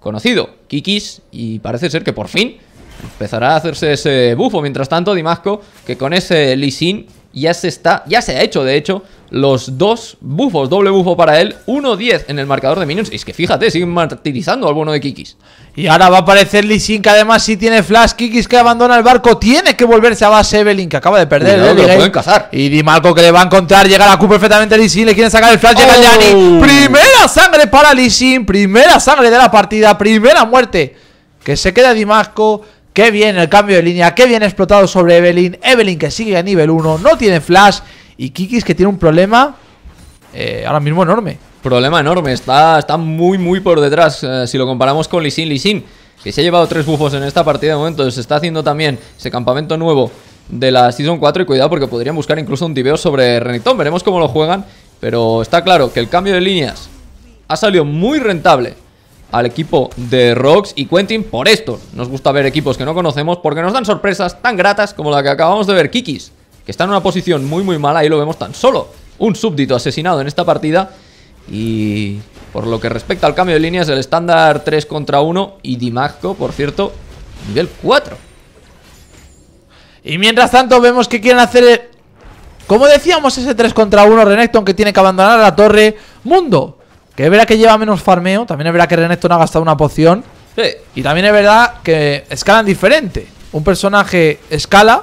conocido, Kikis. Y parece ser que por fin empezará a hacerse ese bufo. Mientras tanto Dimasco que con ese Lee Sin ya se está, ya se ha hecho de hecho los dos bufos, doble bufo para él, 1-10 en el marcador de minions. Y es que fíjate, siguen martirizando al bueno de Kikis. Y ahora va a aparecer Sin que además si tiene flash. Kikis que abandona el barco, tiene que volverse a base Evelyn, que acaba de perder. el ¿eh? lo cazar. Y Dimasco que le va a encontrar, llega la Q perfectamente Sin le quieren sacar el flash, llega oh. Primera sangre para Sin primera sangre de la partida, primera muerte. Que se queda Dimasco Qué bien el cambio de línea, qué bien explotado sobre Evelyn. Evelyn que sigue a nivel 1, no tiene flash. Y Kikis que tiene un problema eh, ahora mismo enorme. Problema enorme, está, está muy muy por detrás eh, si lo comparamos con Lisin. Lisin, que se ha llevado tres bufos en esta partida de momento, se está haciendo también ese campamento nuevo de la Season 4 y cuidado porque podrían buscar incluso un tibeo sobre Renekton, veremos cómo lo juegan, pero está claro que el cambio de líneas ha salido muy rentable al equipo de Rocks y Quentin por esto. Nos gusta ver equipos que no conocemos porque nos dan sorpresas tan gratas como la que acabamos de ver Kikis, que está en una posición muy muy mala y lo vemos tan solo. Un súbdito asesinado en esta partida y por lo que respecta al cambio de líneas el estándar 3 contra 1 y Dimasco por cierto, nivel 4. Y mientras tanto vemos que quieren hacer, eh, como decíamos, ese 3 contra 1 Renekton que tiene que abandonar la torre. Mundo es verdad que lleva menos farmeo. También es verdad que Renekton ha gastado una poción. Y también es verdad que escalan diferente. Un personaje escala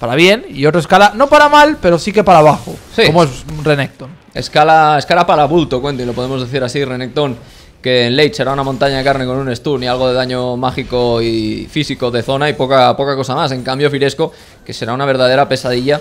para bien y otro escala no para mal, pero sí que para abajo. Sí. Como es Renekton. Escala, escala para bulto, y lo podemos decir así, Renekton. Que en late será una montaña de carne con un stun y algo de daño mágico y físico de zona y poca, poca cosa más. En cambio, Firesco, que será una verdadera pesadilla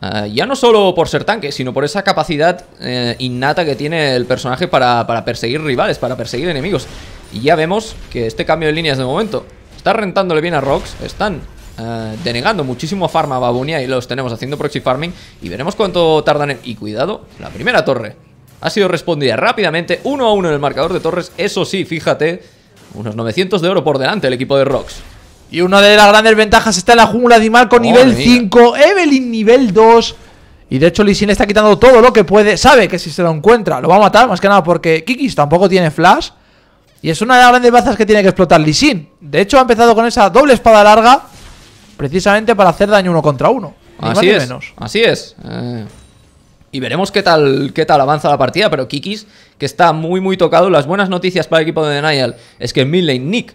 eh, ya no solo por ser tanque, sino por esa capacidad eh, innata que tiene el personaje para, perseguir rivales, para perseguir enemigos. Y ya vemos que este cambio de líneas de momento está rentándole bien a Rox, están eh, denegando muchísimo farm a Babunia y los tenemos haciendo proxy farming. Y veremos cuánto tardan en... Y cuidado, la primera torre ha sido respondida rápidamente, uno a uno en el marcador de torres. Eso sí, fíjate, unos 900 de oro por delante el equipo de Rox. Y una de las grandes ventajas está en la jungla de con oh, nivel 5, Evelyn nivel 2. Y de hecho Lisin está quitando todo lo que puede. Sabe que si se lo encuentra lo va a matar, más que nada porque Kikis tampoco tiene flash. Y es una de las grandes bazas que tiene que explotar Lisin. De hecho ha empezado con esa doble espada larga precisamente para hacer daño uno contra uno. así es, así eh, es. y veremos qué tal, qué tal avanza la partida, pero Kikis, que está muy muy tocado, las buenas noticias para el equipo de Denial es que en midlane Nick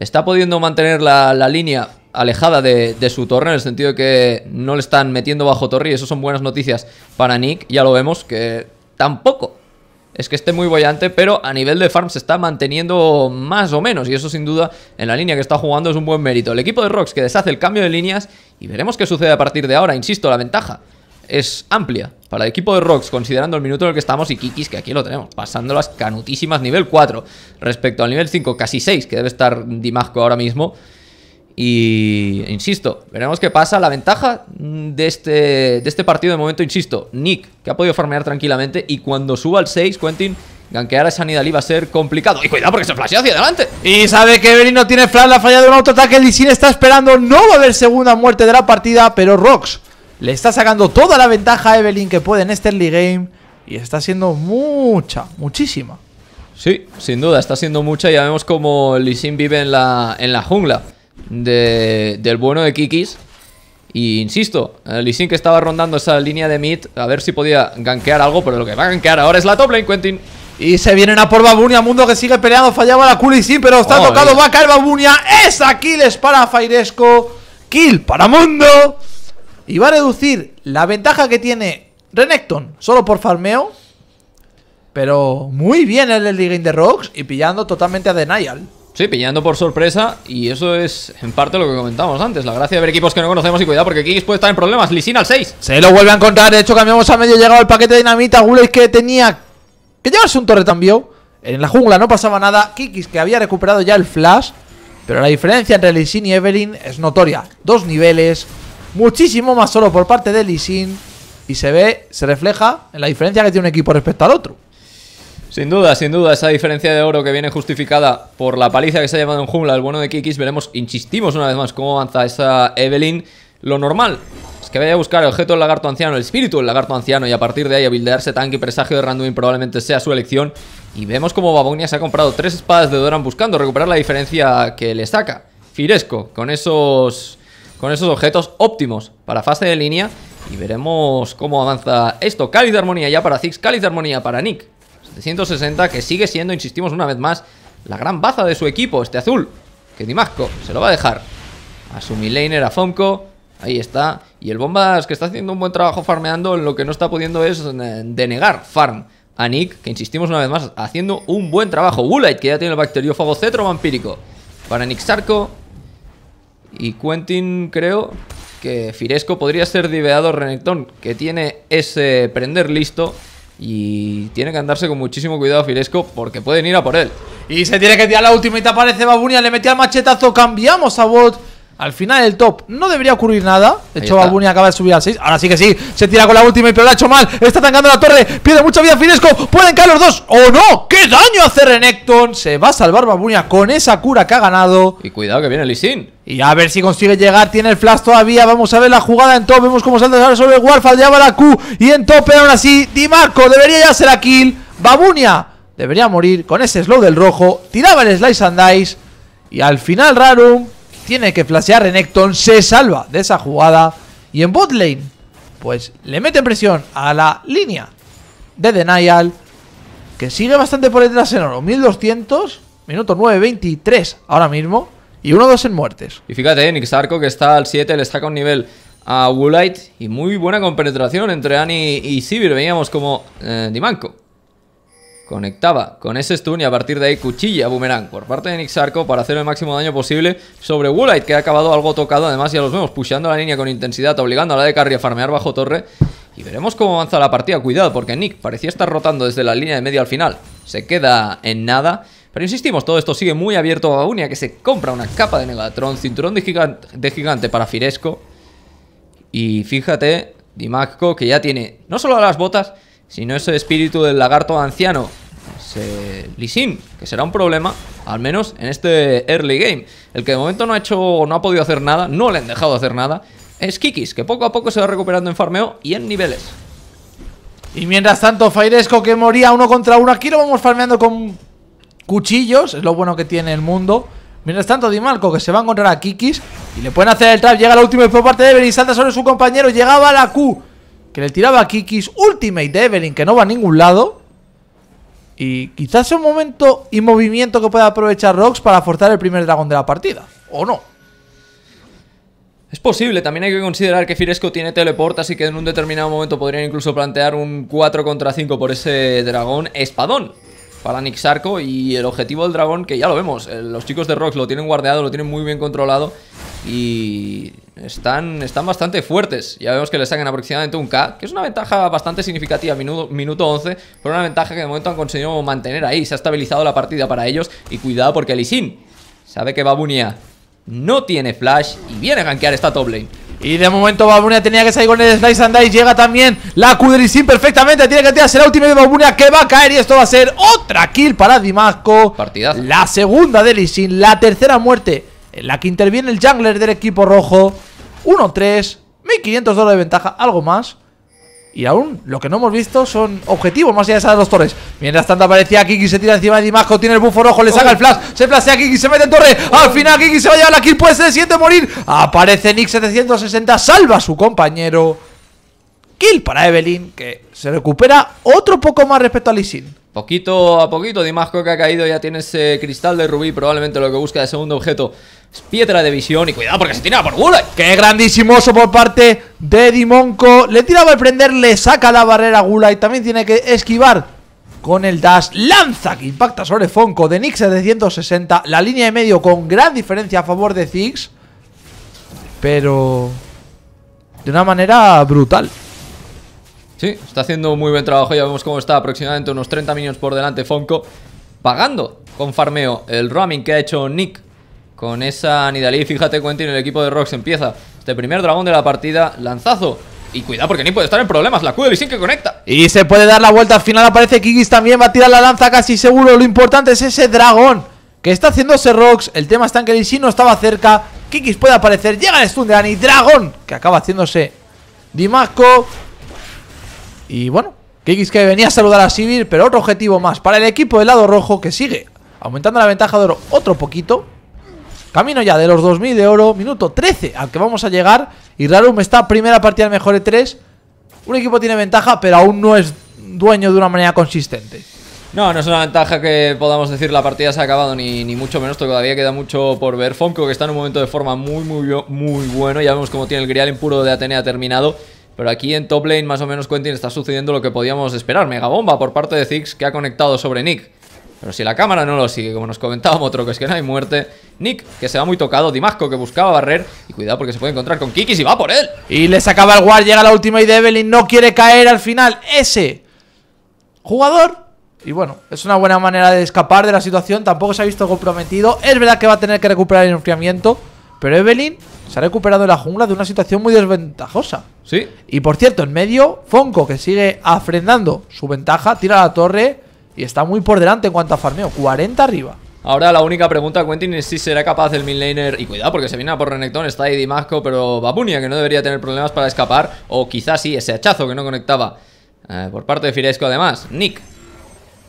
Está pudiendo mantener la, línea alejada de, de, su torre, en el sentido de que no le están metiendo bajo torre y eso son buenas noticias para Nick, ya lo vemos, que tampoco es que esté muy bollante, pero a nivel de farm se está manteniendo más o menos y eso sin duda en la línea que está jugando es un buen mérito. El equipo de Rocks que deshace el cambio de líneas y veremos qué sucede a partir de ahora, insisto, la ventaja es amplia para el equipo de Rocks, considerando el minuto en el que estamos y Kikis, que aquí lo tenemos, pasando las canutísimas nivel 4 respecto al nivel 5, casi 6, que debe estar Dimasco ahora mismo. Y, insisto, veremos qué pasa. La ventaja de este, de este partido de momento, insisto, Nick, que ha podido farmear tranquilamente y cuando suba al 6, Quentin... Ganquear a esa va a ser complicado Y cuidado porque se flashea hacia adelante Y sabe que Evelyn no tiene flash, la falla de un autoataque ataque Lee está esperando no va a haber segunda muerte de la partida Pero Rocks le está sacando toda la ventaja a Evelyn que puede en este early game. Y está siendo mucha, muchísima. Sí, sin duda, está siendo mucha. Ya vemos como Lisin vive en la, en la jungla del bueno de Kikis. Y insisto, eh, Lisin que estaba rondando esa línea de mid, a ver si podía gankear algo, pero lo que va a gankear ahora es la top lane, Quentin. Y se vienen a por Babunia, Mundo que sigue peleando, fallaba la sí pero está tocado, va a caer Babunia. Esa kill es para Fairesco, kill para Mundo. Y va a reducir la ventaja que tiene Renekton solo por farmeo. Pero muy bien el Lightning de Rocks y pillando totalmente a Denial. Sí, pillando por sorpresa y eso es en parte lo que comentábamos antes. La gracia de ver equipos que no conocemos y cuidado porque Kikis puede estar en problemas. Lisina al 6. Se lo vuelve a encontrar. De hecho, cambiamos a medio llegado el paquete de dinamita. Gules que tenía que llevarse un torre también. En la jungla no pasaba nada. Kikis que había recuperado ya el flash. Pero la diferencia entre Lisin y Evelyn es notoria. Dos niveles, Muchísimo más solo por parte de Lisin Y se ve, se refleja en la diferencia que tiene un equipo respecto al otro. Sin duda, sin duda, esa diferencia de oro que viene justificada por la paliza que se ha llevado en jungla el bueno de Kikis, veremos, insistimos una vez más cómo avanza esa Evelyn. Lo normal es que vaya a buscar el objeto del lagarto anciano, el espíritu del lagarto anciano y a partir de ahí a buildearse tanque y presagio de Randuin probablemente sea su elección. Y vemos como Babonia se ha comprado tres espadas de Doran buscando recuperar la diferencia que le saca. Firesco, con esos con esos objetos óptimos para fase de línea y veremos cómo avanza esto. Cáliz de armonía ya para Zix. cáliz de armonía para Nick. 760 que sigue siendo, insistimos una vez más, la gran baza de su equipo, este azul. Que Dimasco se lo va a dejar a su midlaner, a Ahí está. Y el Bombas que está haciendo un buen trabajo farmeando, lo que no está pudiendo es eh, denegar farm a Nick, que insistimos una vez más, haciendo un buen trabajo. Woolite, que ya tiene el bacteriófago cetro vampírico para Nick Sarko. Y Quentin, creo que Firesco podría ser diveado Renekton, que tiene ese prender listo. Y tiene que andarse con muchísimo cuidado Firesco porque pueden ir a por él. Y se tiene que tirar la última y te aparece Babunia, le metía el machetazo, cambiamos a Bot. Al final el top no debería ocurrir nada. De hecho, Babunia acaba de subir a 6. Ahora sí que sí. Se tira con la última, pero la ha hecho mal. Está tangando la torre. Pierde mucha vida Finesco. Pueden caer los dos. ¡Oh no! ¡Qué daño hace Renekton! Se va a salvar Babunia con esa cura que ha ganado. Y cuidado que viene Lee Sin. Y a ver si consigue llegar, tiene el flash todavía Vamos a ver la jugada en top, vemos cómo salta ahora sobre Warfall Lleva la Q y en top, pero aún así Di Marco debería ya ser la kill Babunia debería morir con ese slow del rojo Tiraba el slice and dice Y al final Rarum tiene que flashear Renekton, se salva de esa jugada. Y en bot lane, pues le mete presión a la línea de Denial, que sigue bastante por detrás en oro. 1200, minuto 9.23 ahora mismo, y 1-2 en muertes. Y fíjate, eh, Nixarco que está al 7, le saca un nivel a Woolite y muy buena compenetración entre Annie y Sivir. Veíamos como eh, Dimanco Conectaba con ese stun y a partir de ahí cuchilla Boomerang por parte de Sarko para hacer el máximo daño posible sobre Woolite que ha acabado algo tocado. Además ya los vemos pusheando la línea con intensidad, obligando a la de Carry a farmear bajo torre. Y veremos cómo avanza la partida. Cuidado porque Nick parecía estar rotando desde la línea de media al final. Se queda en nada. Pero insistimos, todo esto sigue muy abierto a Unia que se compra una capa de Negatron, cinturón de gigante, de gigante para Firesco. Y fíjate, Dimacco que ya tiene no solo las botas, sino ese espíritu del lagarto anciano Lisin, que será un problema, al menos en este early game. El que de momento no ha hecho, no ha podido hacer nada, no le han dejado hacer nada, es Kikis, que poco a poco se va recuperando en farmeo y en niveles. Y mientras tanto, Fairesco que moría uno contra uno, aquí lo vamos farmeando con cuchillos, es lo bueno que tiene el mundo. Mientras tanto, Dimalco que se va a encontrar a Kikis y le pueden hacer el trap, llega la última por parte de Evelyn, salta sobre su compañero, llegaba la Q, que le tiraba a Kikis, ultimate de Evelyn que no va a ningún lado. Y quizás es un momento y movimiento que pueda aprovechar Rox para forzar el primer dragón de la partida, ¿o no? Es posible, también hay que considerar que Firesco tiene teleport, así que en un determinado momento podrían incluso plantear un 4 contra 5 por ese dragón espadón para Nixarco y el objetivo del dragón, que ya lo vemos, eh, los chicos de Rox lo tienen guardeado, lo tienen muy bien controlado y están, están bastante fuertes. Ya vemos que le saquen aproximadamente un K, que es una ventaja bastante significativa, minuto, minuto 11, pero una ventaja que de momento han conseguido mantener ahí. Se ha estabilizado la partida para ellos y cuidado porque Sin sabe que Babunia no tiene flash y viene a gankear esta top lane. Y de momento Babunia tenía que salir con el Slice and Dice Llega también la Kudrisin perfectamente Tiene que tirarse la última de Babunia que va a caer Y esto va a ser otra kill para Dimasco partida La segunda de Sin La tercera muerte la que interviene el jungler del equipo rojo. 1-3. 1500 dólares de ventaja, algo más. Y aún lo que no hemos visto son objetivos más allá de esas dos los torres. Mientras tanto aparecía Kiki, se tira encima de Dimasco, tiene el bufo rojo, le saca el flash, se flashea Kiki, se mete en torre. Al final Kiki se va a llevar la kill, pues se siente morir. Aparece Nick 760, salva a su compañero. Kill para Evelyn, que se recupera otro poco más respecto a Sin Poquito a poquito, Dimasco que ha caído ya tiene ese cristal de rubí Probablemente lo que busca de segundo objeto es piedra de visión Y cuidado porque se tira por Gulay Qué grandísimo por parte de Dimonco Le tiraba el prender, le saca la barrera Gula Y también tiene que esquivar con el dash Lanza que impacta sobre Fonco de Nix 760 La línea de medio con gran diferencia a favor de Ziggs Pero... De una manera brutal Sí, está haciendo muy buen trabajo. Ya vemos cómo está aproximadamente unos 30 minions por delante Fonko. Pagando con farmeo el roaming que ha hecho Nick con esa Nidalee. Fíjate, Quentin, el equipo de Rox empieza este primer dragón de la partida. Lanzazo y cuidado porque ni puede estar en problemas La Q de sin que conecta Y se puede dar la vuelta al final Aparece Kikis también Va a tirar la lanza casi seguro Lo importante es ese dragón Que está haciéndose Rox El tema está en que el no estaba cerca Kikis puede aparecer Llega el stun de Annie Dragón Que acaba haciéndose Dimasco y bueno, Kikis que venía a saludar a Civil, pero otro objetivo más para el equipo del lado rojo que sigue aumentando la ventaja de oro otro poquito. Camino ya de los 2000 de oro, minuto 13 al que vamos a llegar. Y Rarum está primera partida de mejor 3. Un equipo tiene ventaja, pero aún no es dueño de una manera consistente. No, no es una ventaja que podamos decir la partida se ha acabado, ni, ni mucho menos, todavía queda mucho por ver. Fonko que está en un momento de forma muy, muy, muy bueno, ya vemos cómo tiene el Grial en puro de Atenea terminado. Pero aquí en top lane, más o menos, Quentin, está sucediendo lo que podíamos esperar. Mega bomba por parte de Ziggs que ha conectado sobre Nick. Pero si la cámara no lo sigue, como nos comentábamos otro que es que no hay muerte. Nick, que se va muy tocado. Dimasco, que buscaba barrer. Y cuidado porque se puede encontrar con Kiki si va por él. Y le sacaba el guard, llega la última y de no quiere caer al final. Ese jugador. Y bueno, es una buena manera de escapar de la situación. Tampoco se ha visto comprometido. Es verdad que va a tener que recuperar el enfriamiento. Pero Evelyn se ha recuperado en la jungla de una situación muy desventajosa. Sí. Y por cierto, en medio, Fonko, que sigue afrendando su ventaja, tira la torre y está muy por delante en cuanto a farmeo. 40 arriba. Ahora la única pregunta, Quentin, es si será capaz el midlaner... Y cuidado, porque se viene a por Renekton, está ahí Dimasco, pero Babunia, que no debería tener problemas para escapar. O quizás sí, ese hachazo que no conectaba eh, por parte de Firesco, además. Nick,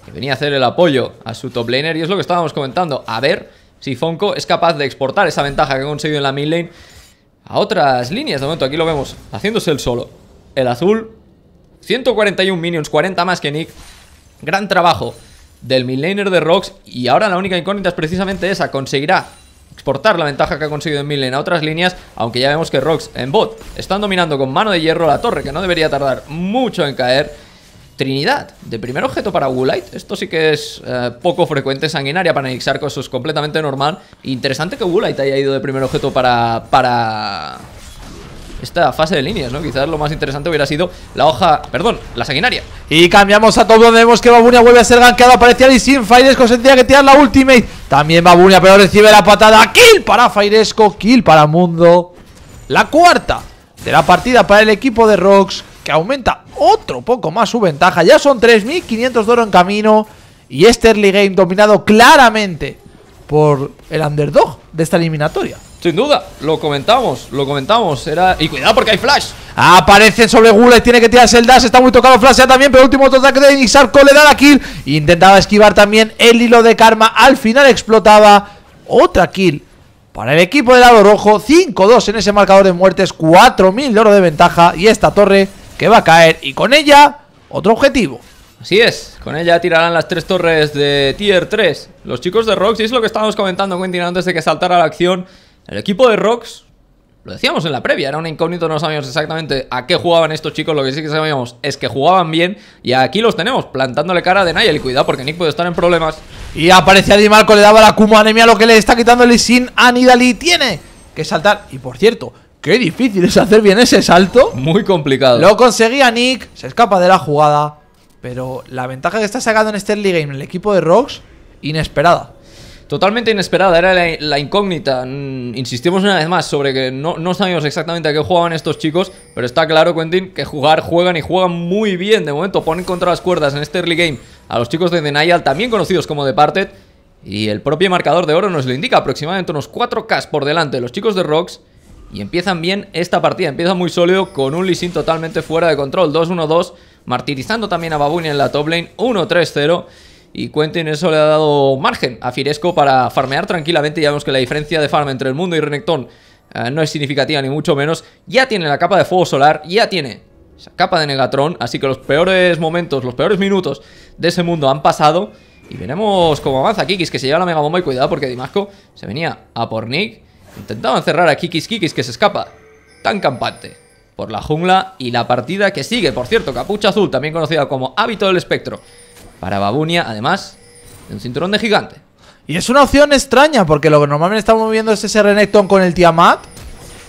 que venía a hacer el apoyo a su top laner. Y es lo que estábamos comentando. A ver si Fonko es capaz de exportar esa ventaja que ha conseguido en la mid lane a otras líneas. De momento aquí lo vemos haciéndose el solo. El azul, 141 minions, 40 más que Nick. Gran trabajo del mid laner de Rocks y ahora la única incógnita es precisamente esa, conseguirá exportar la ventaja que ha conseguido en mid lane a otras líneas, aunque ya vemos que Rocks en bot están dominando con mano de hierro la torre, que no debería tardar mucho en caer Trinidad, de primer objeto para Woolite. Esto sí que es eh, poco frecuente, sanguinaria para Nixarco, eso es completamente normal. Interesante que Woolite haya ido de primer objeto para... para... Esta fase de líneas, ¿no? Quizás lo más interesante hubiera sido la hoja... Perdón, la sanguinaria. Y cambiamos a todo donde vemos que Babunia vuelve a ser gankeado. y Sin Fairesco sentía que tirar la ultimate. También Babunia, pero recibe la patada. Kill para Fairesco, kill para Mundo. La cuarta de la partida para el equipo de Rocks aumenta otro poco más su ventaja. Ya son 3.500 de oro en camino y este early game dominado claramente por el underdog de esta eliminatoria. Sin duda, lo comentamos, lo comentamos. Era... Y cuidado porque hay flash. aparece sobre y tiene que tirarse el dash. Está muy tocado Flash ya también, pero último ataque de Nixarco le da la kill. Intentaba esquivar también el hilo de karma. Al final explotaba otra kill para el equipo de lado rojo. 5-2 en ese marcador de muertes, 4.000 de oro de ventaja. Y esta torre que va a caer y con ella otro objetivo. Así es, con ella tirarán las tres torres de Tier 3. Los chicos de rocks y es lo que estábamos comentando Quentin antes de que saltara la acción, el equipo de rocks lo decíamos en la previa, era un incógnito, no sabíamos exactamente a qué jugaban estos chicos, lo que sí que sabíamos es que jugaban bien, y aquí los tenemos, plantándole cara de Nayel, cuidado porque Nick puede estar en problemas. Y aparece di Marco, le daba la cumo anemia, lo que le está quitándole sin Anidali, tiene que saltar, y por cierto, Qué difícil es hacer bien ese salto. Muy complicado. Lo conseguía Nick, se escapa de la jugada. Pero la ventaja que está sacando en este early game el equipo de Rocks, inesperada. Totalmente inesperada, era la, incógnita. Mm, insistimos una vez más sobre que no, sabíamos exactamente a qué jugaban estos chicos, pero está claro, Quentin, que jugar, juegan y juegan muy bien. De momento ponen contra las cuerdas en este early game a los chicos de Denial, también conocidos como Departed, y el propio marcador de oro nos lo indica, aproximadamente unos 4K por delante. de Los chicos de Rocks y empiezan bien esta partida, empieza muy sólido con un Lee totalmente fuera de control, 2-1-2, martirizando también a Babuini en la top lane, 1-3-0. Y Quentin eso le ha dado margen a Firesco para farmear tranquilamente. Ya vemos que la diferencia de farm entre el mundo y Renekton eh, no es significativa ni mucho menos. Ya tiene la capa de fuego solar, ya tiene esa capa de Negatron. Así que los peores momentos, los peores minutos de ese mundo han pasado. Y veremos cómo avanza Kikis, que se lleva la Mega Bomba y cuidado porque Dimasco se venía a por Nick. Intentaban cerrar a Kikis Kikis que se escapa, tan campante, por la jungla y la partida que sigue. Por cierto, Capucha Azul, también conocida como Hábito del Espectro. Para Babunia, además, un cinturón de gigante. Y es una opción extraña, porque lo que normalmente estamos viendo es ese Renekton con el Tiamat.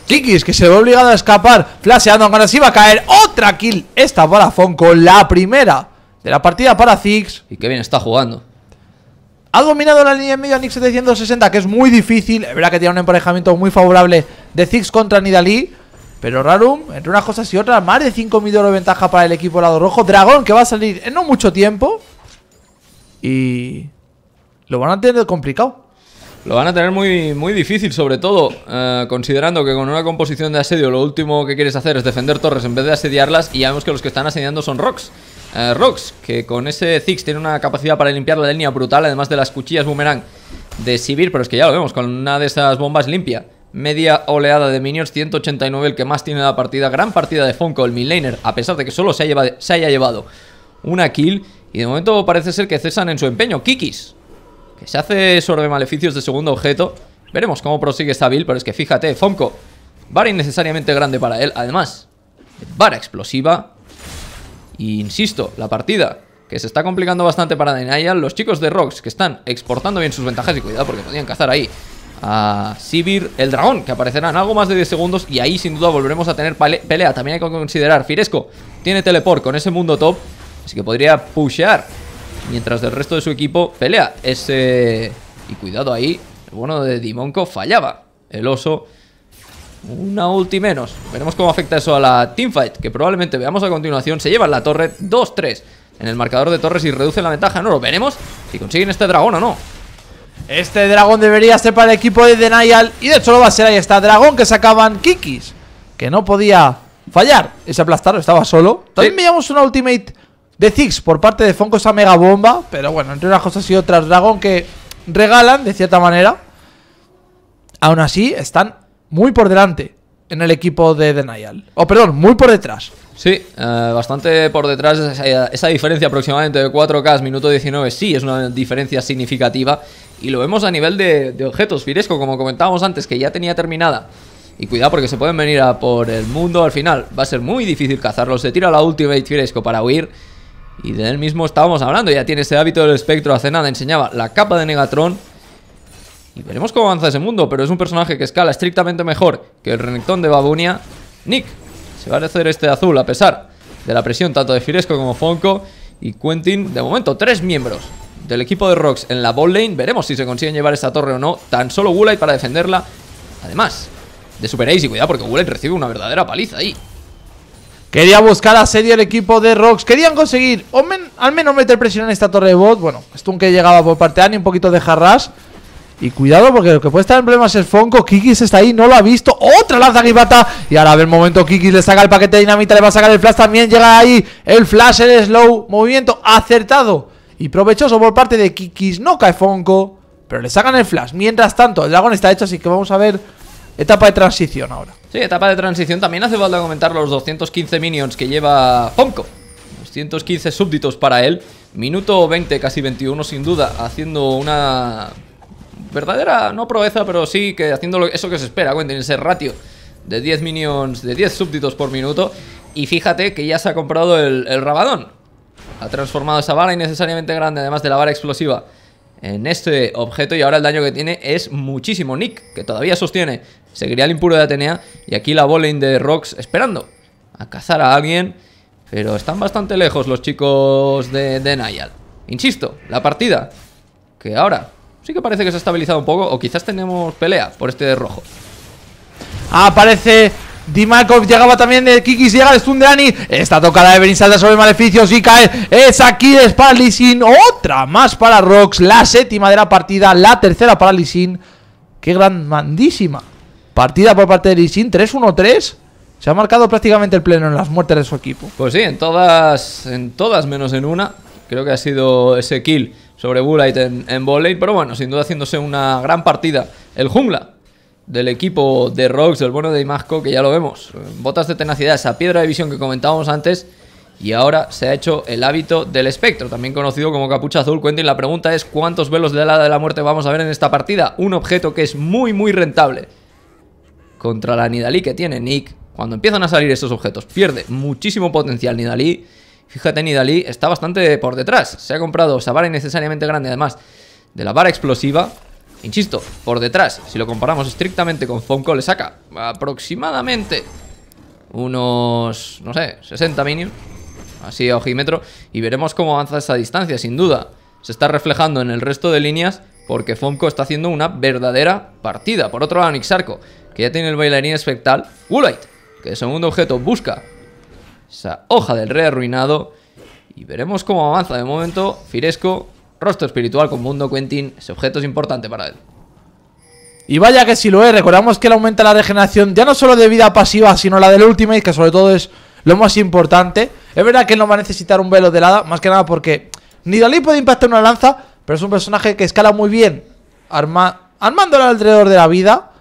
Kikis, que se ve obligado a escapar, flasheando, ahora sí va a caer otra kill. Esta para Fonko, la primera de la partida para Ziggs. Y qué bien está jugando. Ha dominado la línea en medio a Nick 760, que es muy difícil. Es verdad que tiene un emparejamiento muy favorable de Ziggs contra Nidalí. Pero Rarum, entre unas cosas y otras, más de 5.000 de de ventaja para el equipo lado rojo. Dragón que va a salir en no mucho tiempo. Y lo van a tener complicado. Lo van a tener muy, muy difícil, sobre todo eh, considerando que con una composición de asedio lo último que quieres hacer es defender torres en vez de asediarlas y ya vemos que los que están asediando son rocks. Eh, Rox, que con ese Ziggs tiene una capacidad para limpiar la línea brutal, además de las cuchillas boomerang de Sivir, pero es que ya lo vemos, con una de esas bombas limpia. Media oleada de minions, 189 el que más tiene la partida. Gran partida de Funko, el midlaner, a pesar de que solo se, se haya llevado una kill. Y de momento parece ser que cesan en su empeño. Kikis, que se hace sobre maleficios de segundo objeto. Veremos cómo prosigue esta build, pero es que fíjate, Funko, vara innecesariamente grande para él. Además, vara explosiva, insisto, la partida que se está complicando bastante para Denial, los chicos de Rocks que están exportando bien sus ventajas y cuidado porque podían cazar ahí a Sivir el dragón, que aparecerá en algo más de 10 segundos y ahí sin duda volveremos a tener pelea. También hay que considerar, Firesco tiene teleport con ese mundo top, así que podría pushear mientras del resto de su equipo pelea. Ese... Y cuidado ahí, el bueno de Dimonco fallaba. El oso una ulti menos. Veremos cómo afecta eso a la teamfight, que probablemente veamos a continuación. Se llevan la torre 2-3 en el marcador de torres y reduce la ventaja. No lo veremos si consiguen este dragón o no. Este dragón debería ser para el equipo de Denial y de hecho lo va a ser. Ahí está, dragón que sacaban Kikis, que no podía fallar. Ese aplastar estaba solo. También veíamos una ultimate de Ziggs por parte de Fonko, esa mega bomba. Pero bueno, entre unas cosas y otras, dragón que regalan de cierta manera. Aún así, están muy por delante en el equipo de Denial. O perdón, muy por detrás. Sí, eh, bastante por detrás eh, esa, diferencia aproximadamente de 4K, minuto 19, sí es una diferencia significativa. Y lo vemos a nivel de, objetos, Firesco, como comentábamos antes, que ya tenía terminada. Y cuidado porque se pueden venir a por el mundo al final. Va a ser muy difícil cazarlo Se tira la Ultimate Firesco para huir. Y de él mismo estábamos hablando. Ya tiene ese hábito del espectro. Hace nada enseñaba la capa de Negatron y veremos cómo avanza ese mundo, pero es un personaje que escala estrictamente mejor que el Renekton de Babunia. Nick se va a hacer este azul a pesar de la presión tanto de Firesco como Fonko. Y Quentin, de momento, tres miembros del equipo de Rocks en la ball lane. Veremos si se consiguen llevar esta torre o no. Tan solo Gulay para defenderla. Además de Super Y cuidado porque Gulay recibe una verdadera paliza ahí. Quería buscar asedio el equipo de Rocks. Querían conseguir al menos meter presión en esta torre de bot. Bueno, Stun que llegaba por parte de Annie un poquito de Harras. Y cuidado porque lo que puede estar en problemas es Fonko. Kikis está ahí, no lo ha visto. Otra lanza bata Y ahora ve el momento. Kikis le saca el paquete de dinamita, le va a sacar el flash también. Llega ahí el flash, el slow. Movimiento acertado y provechoso por parte de Kikis. No cae Fonko. pero le sacan el flash. Mientras tanto, el dragón está hecho, así que vamos a ver etapa de transición ahora. Sí, etapa de transición. También hace falta comentar los 215 minions que lleva Fonko. 215 súbditos para él. Minuto 20, casi 21 sin duda, haciendo una verdadera, no proeza, pero sí que haciendo eso que se espera, tiene ese ratio de 10 minions, de 10 súbditos por minuto. Y fíjate que ya se ha comprado el, rabadón. Ha transformado esa bala innecesariamente grande, además de la bala explosiva, en este objeto. Y ahora el daño que tiene es muchísimo. Nick, que todavía sostiene, seguiría el impuro de Atenea. Y aquí la bowling de rocks esperando a cazar a alguien. Pero están bastante lejos los chicos de, de Insisto, la partida que ahora Sí que parece que se ha estabilizado un poco O quizás tenemos pelea por este de rojo Aparece ah, Dimakov llegaba también de Kikis, llega el stun de Ani. Está tocada de salta sobre maleficios y cae. Es aquí, es para Otra más para Rox. La séptima de la partida, la tercera para Lisin. Qué grandísima partida por parte de Lisin. 3-1-3. Se ha marcado prácticamente el pleno en las muertes de su equipo. Pues sí, en todas, en todas menos en una. Creo que ha sido ese kill sobre Bullight en, en pero bueno, sin duda haciéndose una gran partida. El jungla del equipo de Rocks, el bueno de Imasco, que ya lo vemos. Botas de tenacidad, esa piedra de visión que comentábamos antes. Y ahora se ha hecho el hábito del espectro, también conocido como capucha azul. y la pregunta es ¿cuántos velos de ala de la muerte vamos a ver en esta partida? Un objeto que es muy, muy rentable. Contra la Nidalí que tiene Nick, cuando empiezan a salir esos objetos, pierde muchísimo potencial Nidalí. Fíjate, Nidalí está bastante por detrás. Se ha comprado esa vara innecesariamente grande, además de la vara explosiva. Insisto, por detrás, si lo comparamos estrictamente con Fonko, le saca aproximadamente unos, no sé, 60 minions. Así a ojímetro. Y veremos cómo avanza esa distancia, sin duda. Se está reflejando en el resto de líneas porque Fonko está haciendo una verdadera partida. Por otro lado, Nixarco, que ya tiene el bailarín espectral. Woolite, que el segundo objeto busca esa hoja del rey arruinado. Y veremos cómo avanza de momento Firesco, rostro espiritual con Mundo Quentin. Ese objeto es importante para él. Y vaya que si lo es, recordamos que él aumenta la regeneración ya no solo de vida pasiva, sino la del Ultimate, que sobre todo es lo más importante. Es verdad que él no va a necesitar un velo de helada, más que nada porque Dalí puede impactar una lanza, pero es un personaje que escala muy bien arma armándola alrededor de la vida.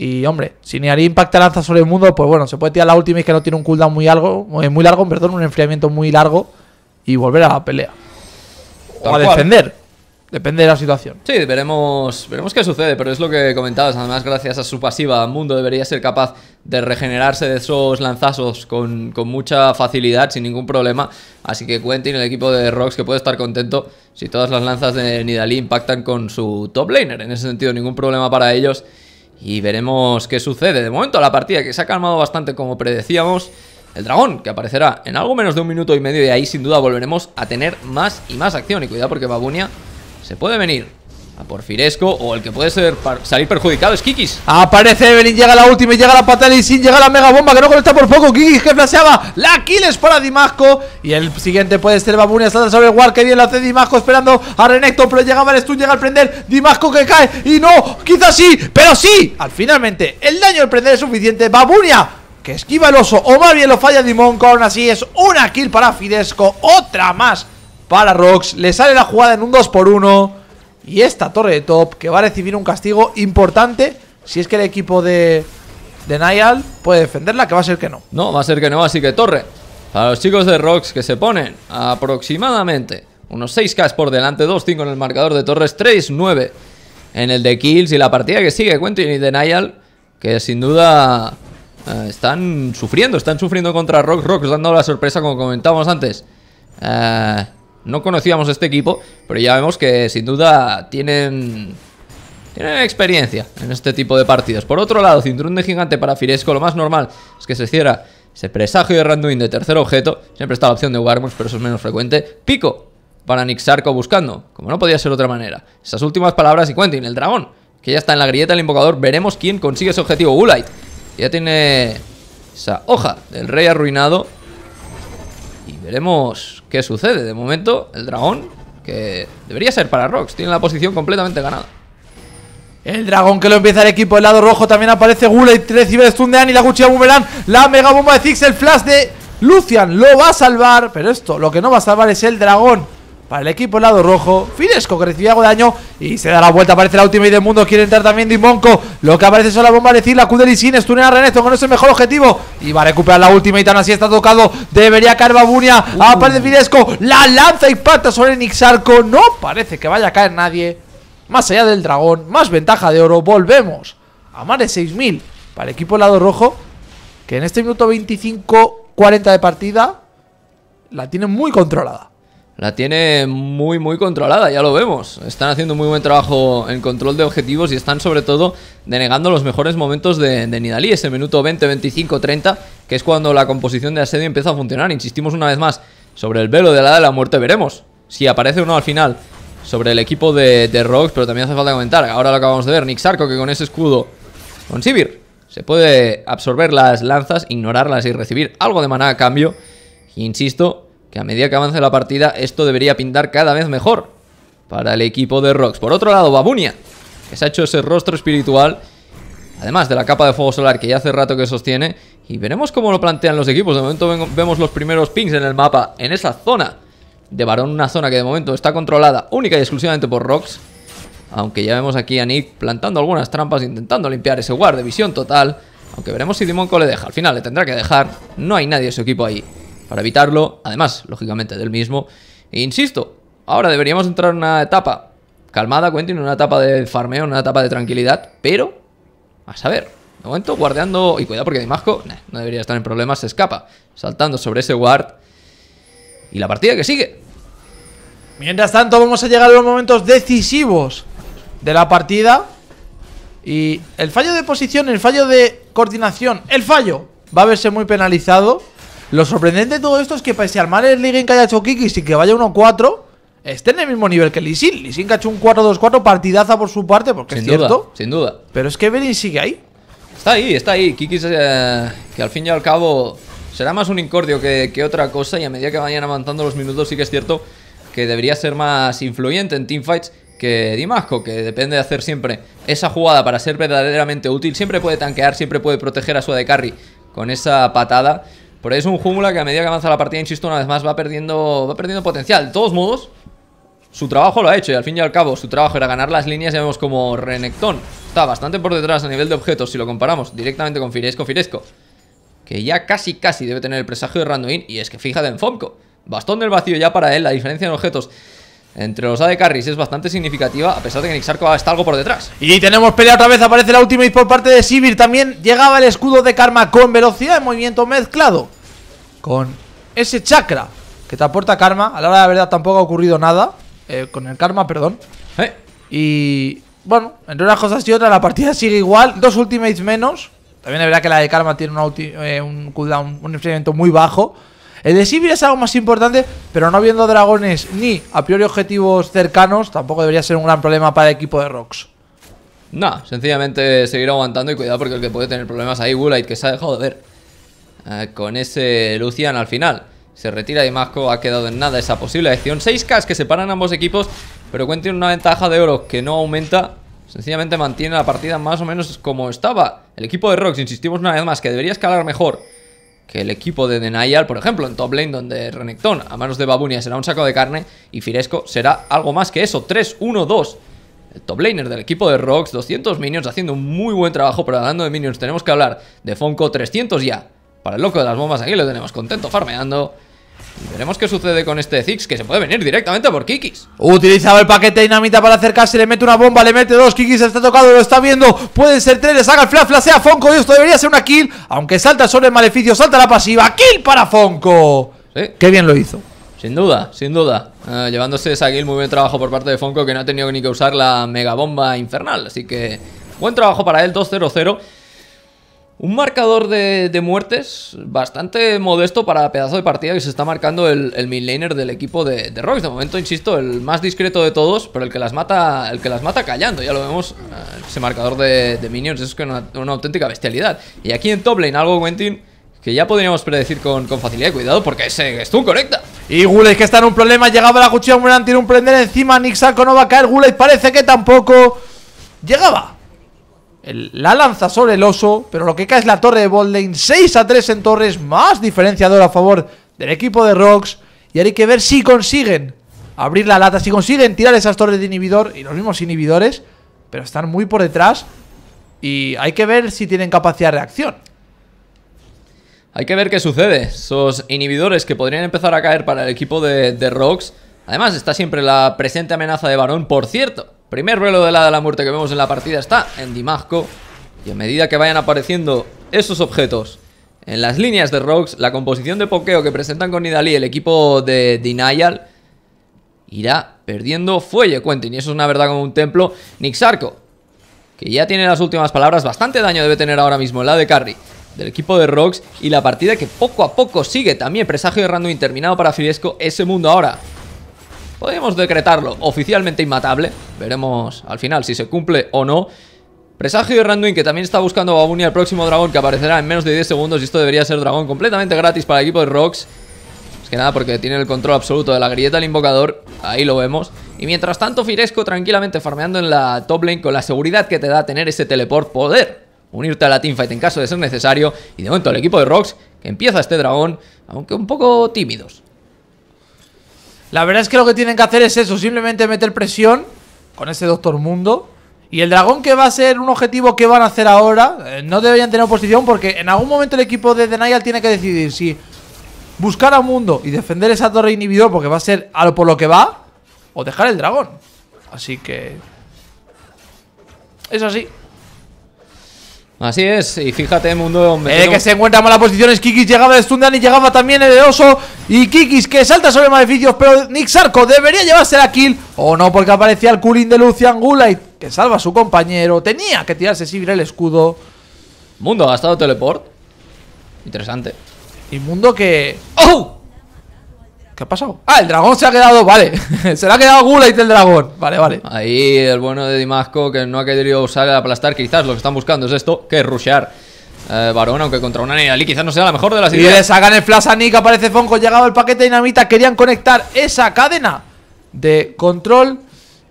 Y hombre, si Nidalí impacta lanza sobre el mundo, pues bueno, se puede tirar la última y que no tiene un cooldown muy largo, muy largo, perdón, un enfriamiento muy largo y volver a la pelea. o a defender. Depende de la situación. Sí, veremos, veremos qué sucede, pero es lo que comentabas. Además, gracias a su pasiva, Mundo debería ser capaz de regenerarse de esos lanzazos con, mucha facilidad, sin ningún problema. Así que Quentin, el equipo de Rocks que puede estar contento si todas las lanzas de Nidalí impactan con su top laner. En ese sentido, ningún problema para ellos. Y veremos qué sucede. De momento la partida que se ha calmado bastante como predecíamos. El dragón, que aparecerá en algo menos de un minuto y medio y ahí sin duda volveremos a tener más y más acción. Y cuidado porque Babunia se puede venir a Porfiresco o el que puede ser salir perjudicado es Kikis. Aparece Evelyn, llega la última y llega la patada y sin llegar la mega bomba que no conecta por poco. Kikis que flaseaba la kill es para Dimasco y el siguiente puede ser Babunia, salta sobre War, que bien lo hace Dimasco esperando a Renekton, pero llegaba el llega al prender, Dimasco que cae y no, quizás sí, pero sí. Al finalmente el daño al prender es suficiente. Babunia que esquiva el oso o más bien lo falla Dimon, aún así es una kill para Fidesco, otra más para Rox, le sale la jugada en un 2 por 1 y esta torre de top que va a recibir un castigo importante si es que el equipo de, de puede defenderla, que va a ser que no. No, va a ser que no, así que torre. Para los chicos de Rox que se ponen aproximadamente unos 6K por delante, 2-5 en el marcador de torres, 3-9 en el de kills y la partida que sigue, cuenta y de que sin duda eh, están sufriendo, están sufriendo contra Rox, Rox dando la sorpresa como comentábamos antes. Eh, no conocíamos este equipo, pero ya vemos que sin duda tienen... Tienen experiencia en este tipo de partidos. Por otro lado, cinturón de gigante para Firesco. Lo más normal es que se cierra ese presagio de Randuin de tercer objeto. Siempre está la opción de jugarmos, pero eso es menos frecuente. Pico para Nixarco buscando, como no podía ser de otra manera. Esas últimas palabras y en el dragón, que ya está en la grieta del invocador. Veremos quién consigue ese objetivo. Ulite, ya tiene esa hoja del rey arruinado veremos qué sucede. De momento, el dragón, que debería ser para Rox, tiene la posición completamente ganada. El dragón que lo empieza el equipo del lado rojo. También aparece Gula y recibe stun de La cuchilla boomerang. La mega bomba de Ziggs. El flash de Lucian lo va a salvar. Pero esto lo que no va a salvar es el dragón para el equipo lado rojo. Fidesco, que recibe algo de daño y se da la vuelta. Aparece la última y del mundo. Quiere entrar también Dimonco. Lo que aparece es la bomba de la Kudelisin sin a Renesto. con ese mejor objetivo. Y va a recuperar la última y tan así está tocado. Debería caer Babunia. Uh. Aparece Fidesco. La lanza y pata sobre Nixarco. No parece que vaya a caer nadie. Más allá del dragón. Más ventaja de oro. Volvemos a más de 6000 para el equipo lado rojo. Que en este minuto 25-40 de partida la tiene muy controlada la tiene muy, muy controlada, ya lo vemos. Están haciendo muy buen trabajo en control de objetivos y están sobre todo denegando los mejores momentos de, Nidalí, ese minuto 20, 25, 30, que es cuando la composición de asedio empieza a funcionar. Insistimos una vez más, sobre el velo de la de la muerte veremos si aparece uno al final sobre el equipo de, de pero también hace falta comentar, ahora lo acabamos de ver, Nixarco que con ese escudo, con Sivir, se puede absorber las lanzas, ignorarlas y recibir algo de maná a cambio. Insisto, que a medida que avance la partida esto debería pintar cada vez mejor para el equipo de Rox. Por otro lado, Babunia, que se ha hecho ese rostro espiritual, además de la capa de fuego solar que ya hace rato que sostiene, y veremos cómo lo plantean los equipos. De momento vemos los primeros pings en el mapa, en esa zona de varón, una zona que de momento está controlada única y exclusivamente por Rox. Aunque ya vemos aquí a Nick plantando algunas trampas, intentando limpiar ese guard de visión total. Aunque veremos si Dimonco le deja. Al final le tendrá que dejar. No hay nadie de su equipo ahí para evitarlo, además, lógicamente, del mismo. E insisto, ahora deberíamos entrar en una etapa calmada, en una etapa de farmeo, una etapa de tranquilidad, pero a saber. De momento, guardeando... Y cuidado porque Dimasco no debería estar en problemas, se escapa. Saltando sobre ese guard. Y la partida que sigue. Mientras tanto, vamos a llegar a los momentos decisivos de la partida. Y el fallo de posición, el fallo de coordinación, el fallo va a verse muy penalizado. Lo sorprendente de todo esto es que pese al el League en que haya hecho Kiki, sin que vaya 1-4, esté en el mismo nivel que Lisin. Lisin que ha hecho un 4-2-4, partidaza por su parte, porque es cierto. Sin duda. Pero es que Berin sigue ahí. Está ahí, está ahí. Kikis, eh, que al fin y al cabo será más un incordio que, otra cosa. Y a medida que vayan avanzando los minutos, sí que es cierto que debería ser más influyente en teamfights que Dimasco, que depende de hacer siempre esa jugada para ser verdaderamente útil. Siempre puede tanquear, siempre puede proteger a su de carry con esa patada. Pero es un Júmula que a medida que avanza la partida, insisto, una vez más va perdiendo, va perdiendo potencial. De todos modos, su trabajo lo ha hecho y al fin y al cabo su trabajo era ganar las líneas. y vemos como Renekton está bastante por detrás a nivel de objetos si lo comparamos directamente con Firesco Firesco. Que ya casi casi debe tener el presagio de Randuin y es que fíjate en Fomco. Bastón del vacío ya para él, la diferencia en objetos entre los de Carries es bastante significativa, a pesar de que Nixarco está algo por detrás. Y tenemos pelea otra vez, aparece la ultimate por parte de Sivir. También llegaba el escudo de Karma con velocidad de movimiento mezclado con ese chakra que te aporta Karma. A la hora de la verdad tampoco ha ocurrido nada eh, con el Karma, perdón. Y bueno, entre unas cosas y otras, la partida sigue igual, dos ultimates menos. También es verdad que la de Karma tiene eh, un cooldown, un enfriamiento muy bajo. El de es algo más importante, pero no habiendo dragones ni a priori objetivos cercanos, tampoco debería ser un gran problema para el equipo de Rocks. Nah, sencillamente seguir aguantando y cuidado porque el que puede tener problemas ahí, Woolite, que se ha dejado de ver eh, con ese Lucian al final. Se retira y Masco ha quedado en nada esa posible acción. 6K que separan ambos equipos, pero cuenten una ventaja de oro que no aumenta. Sencillamente mantiene la partida más o menos como estaba. El equipo de Rocks, insistimos una vez más, que debería escalar mejor que el equipo de Denial, por ejemplo, en top lane, donde Renekton a manos de Babunia será un saco de carne y Firesco será algo más que eso, 3-1-2. El top laner del equipo de Rocks 200 minions haciendo un muy buen trabajo, pero hablando de minions tenemos que hablar de Fonko, 300 ya. Para el loco de las bombas aquí lo tenemos contento farmeando. Y veremos qué sucede con este Ziggs, que se puede venir directamente por Kikis. Utilizaba el paquete de dinamita para acercarse, le mete una bomba, le mete dos, Kikis está tocado, lo está viendo, pueden ser tres, le saca el flash, flasea. Fonko, y esto debería ser una kill, aunque salta sobre el maleficio, salta la pasiva, kill para Fonko. Qué bien lo hizo. Sin duda, sin duda. Eh, llevándose esa kill, muy buen trabajo por parte de Fonko, que no ha tenido ni que usar la mega bomba infernal, así que... Buen trabajo para él, 2-0-0 un marcador de, muertes bastante modesto para pedazo de partida que se está marcando el, el del equipo de, de De momento, insisto, el más discreto de todos, pero el que las mata, el que las mata callando. Ya lo vemos, eh, ese marcador de, de minions es una, una, auténtica bestialidad. Y aquí en top lane, algo Wentin que ya podríamos predecir con, facilidad facilidad. Cuidado porque ese Stun conecta. Y Gulley que está en un problema, llegaba la cuchilla Mulan, tiene un prender encima, Nixaco no va a caer, Gulley parece que tampoco llegaba la lanza sobre el oso, pero lo que cae es la torre de Bolden. 6 a 3 en torres, más diferenciador a favor del equipo de Rocks. Y ahora hay que ver si consiguen abrir la lata, si consiguen tirar esas torres de inhibidor y los mismos inhibidores, pero están muy por detrás. Y hay que ver si tienen capacidad de reacción. Hay que ver qué sucede. Esos inhibidores que podrían empezar a caer para el equipo de, de Rocks. Además, está siempre la presente amenaza de varón. Por cierto, Primer vuelo de la de la muerte que vemos en la partida está en Dimasco. Y a medida que vayan apareciendo esos objetos en las líneas de Rogues, la composición de pokeo que presentan con Nidalí el equipo de Denial irá perdiendo fuelle cuento Y eso es una verdad como un templo. Nixarco, que ya tiene las últimas palabras, bastante daño debe tener ahora mismo la de Carry del equipo de Rox y la partida que poco a poco sigue también presagio de random interminado para Fidesco ese mundo ahora Podemos decretarlo oficialmente inmatable. Veremos al final si se cumple o no. Presagio de Randuin, que también está buscando a Babuni al próximo dragón, que aparecerá en menos de 10 segundos. Y esto debería ser dragón completamente gratis para el equipo de Rocks. Es que nada, porque tiene el control absoluto de la grieta del invocador. Ahí lo vemos. Y mientras tanto, Firesco tranquilamente farmeando en la top lane con la seguridad que te da tener ese teleport poder unirte a la teamfight en caso de ser necesario. Y de momento el equipo de Rocks, que empieza este dragón, aunque un poco tímidos. La verdad es que lo que tienen que hacer es eso, simplemente meter presión con ese Doctor Mundo. Y el dragón que va a ser un objetivo que van a hacer ahora, eh, no deberían tener oposición porque en algún momento el equipo de Denial tiene que decidir si buscar a mundo y defender esa torre inhibidor porque va a ser a lo por lo que va o dejar el dragón. Así que... Es así. Así es, y fíjate, mundo. El eh, que se encuentra en malas posiciones. Kikis llegaba de Stundan y llegaba también el oso. Y Kikis que salta sobre maleficios, pero Nick Sarko debería llevarse la kill. O no, porque aparecía el culín de Lucian y que salva a su compañero. Tenía que tirarse vir el escudo. Mundo ha gastado teleport. Interesante. Y Mundo que. ¡Oh! ¿Qué ha pasado? Ah, el dragón se ha quedado, vale. se le ha quedado Gulait el dragón. Vale, vale. Ahí el bueno de Dimasco que no ha querido usar el aplastar. Quizás lo que están buscando es esto, que es rushear. Eh, varón, aunque contra una Nidalee quizás no sea la mejor de las ideas. Y le sacan el flash a Nick, aparece Fonco, llegado el paquete de dinamita. Querían conectar esa cadena de control.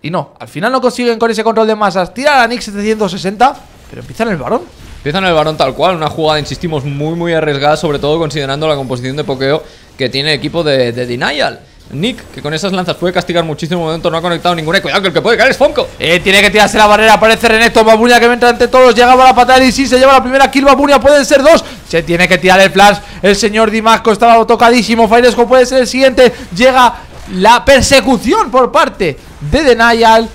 Y no, al final no consiguen con ese control de masas. Tira a Nick 760, pero empiezan el varón. Empiezan el varón tal cual, una jugada, insistimos, muy muy arriesgada, sobre todo considerando la composición de pokeo que tiene el equipo de, Denial. Nick, que con esas lanzas puede castigar muchísimo momento, no ha conectado ninguna. Cuidado que el que puede caer es Fonko. Eh, tiene que tirarse la barrera, aparece Reneto, Babuña que entra ante todos, llegaba la patada y sí, se lleva la primera kill, Babuña, pueden ser dos. Se tiene que tirar el flash, el señor Dimasco estaba tocadísimo, Fairesco puede ser el siguiente, llega la persecución por parte de Denial.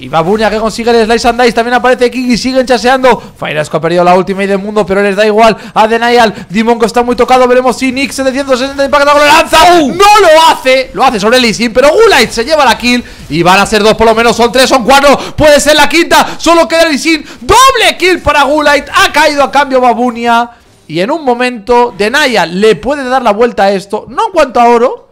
Y Babunia que consigue el Slice and Dice. También aparece y Siguen chaseando. Fairezco ha perdido la última y del mundo. Pero les da igual a Denial. Dimonco está muy tocado. Veremos si Nick 760 impacta con la lanza. No lo hace. Lo hace sobre Lisin. Pero Gulite se lleva la kill. Y van a ser dos por lo menos. Son tres, son cuatro. Puede ser la quinta. Solo queda Lisin. Doble kill para Gulite. Ha caído a cambio Babunia. Y en un momento, Denial le puede dar la vuelta a esto. No en cuanto a oro.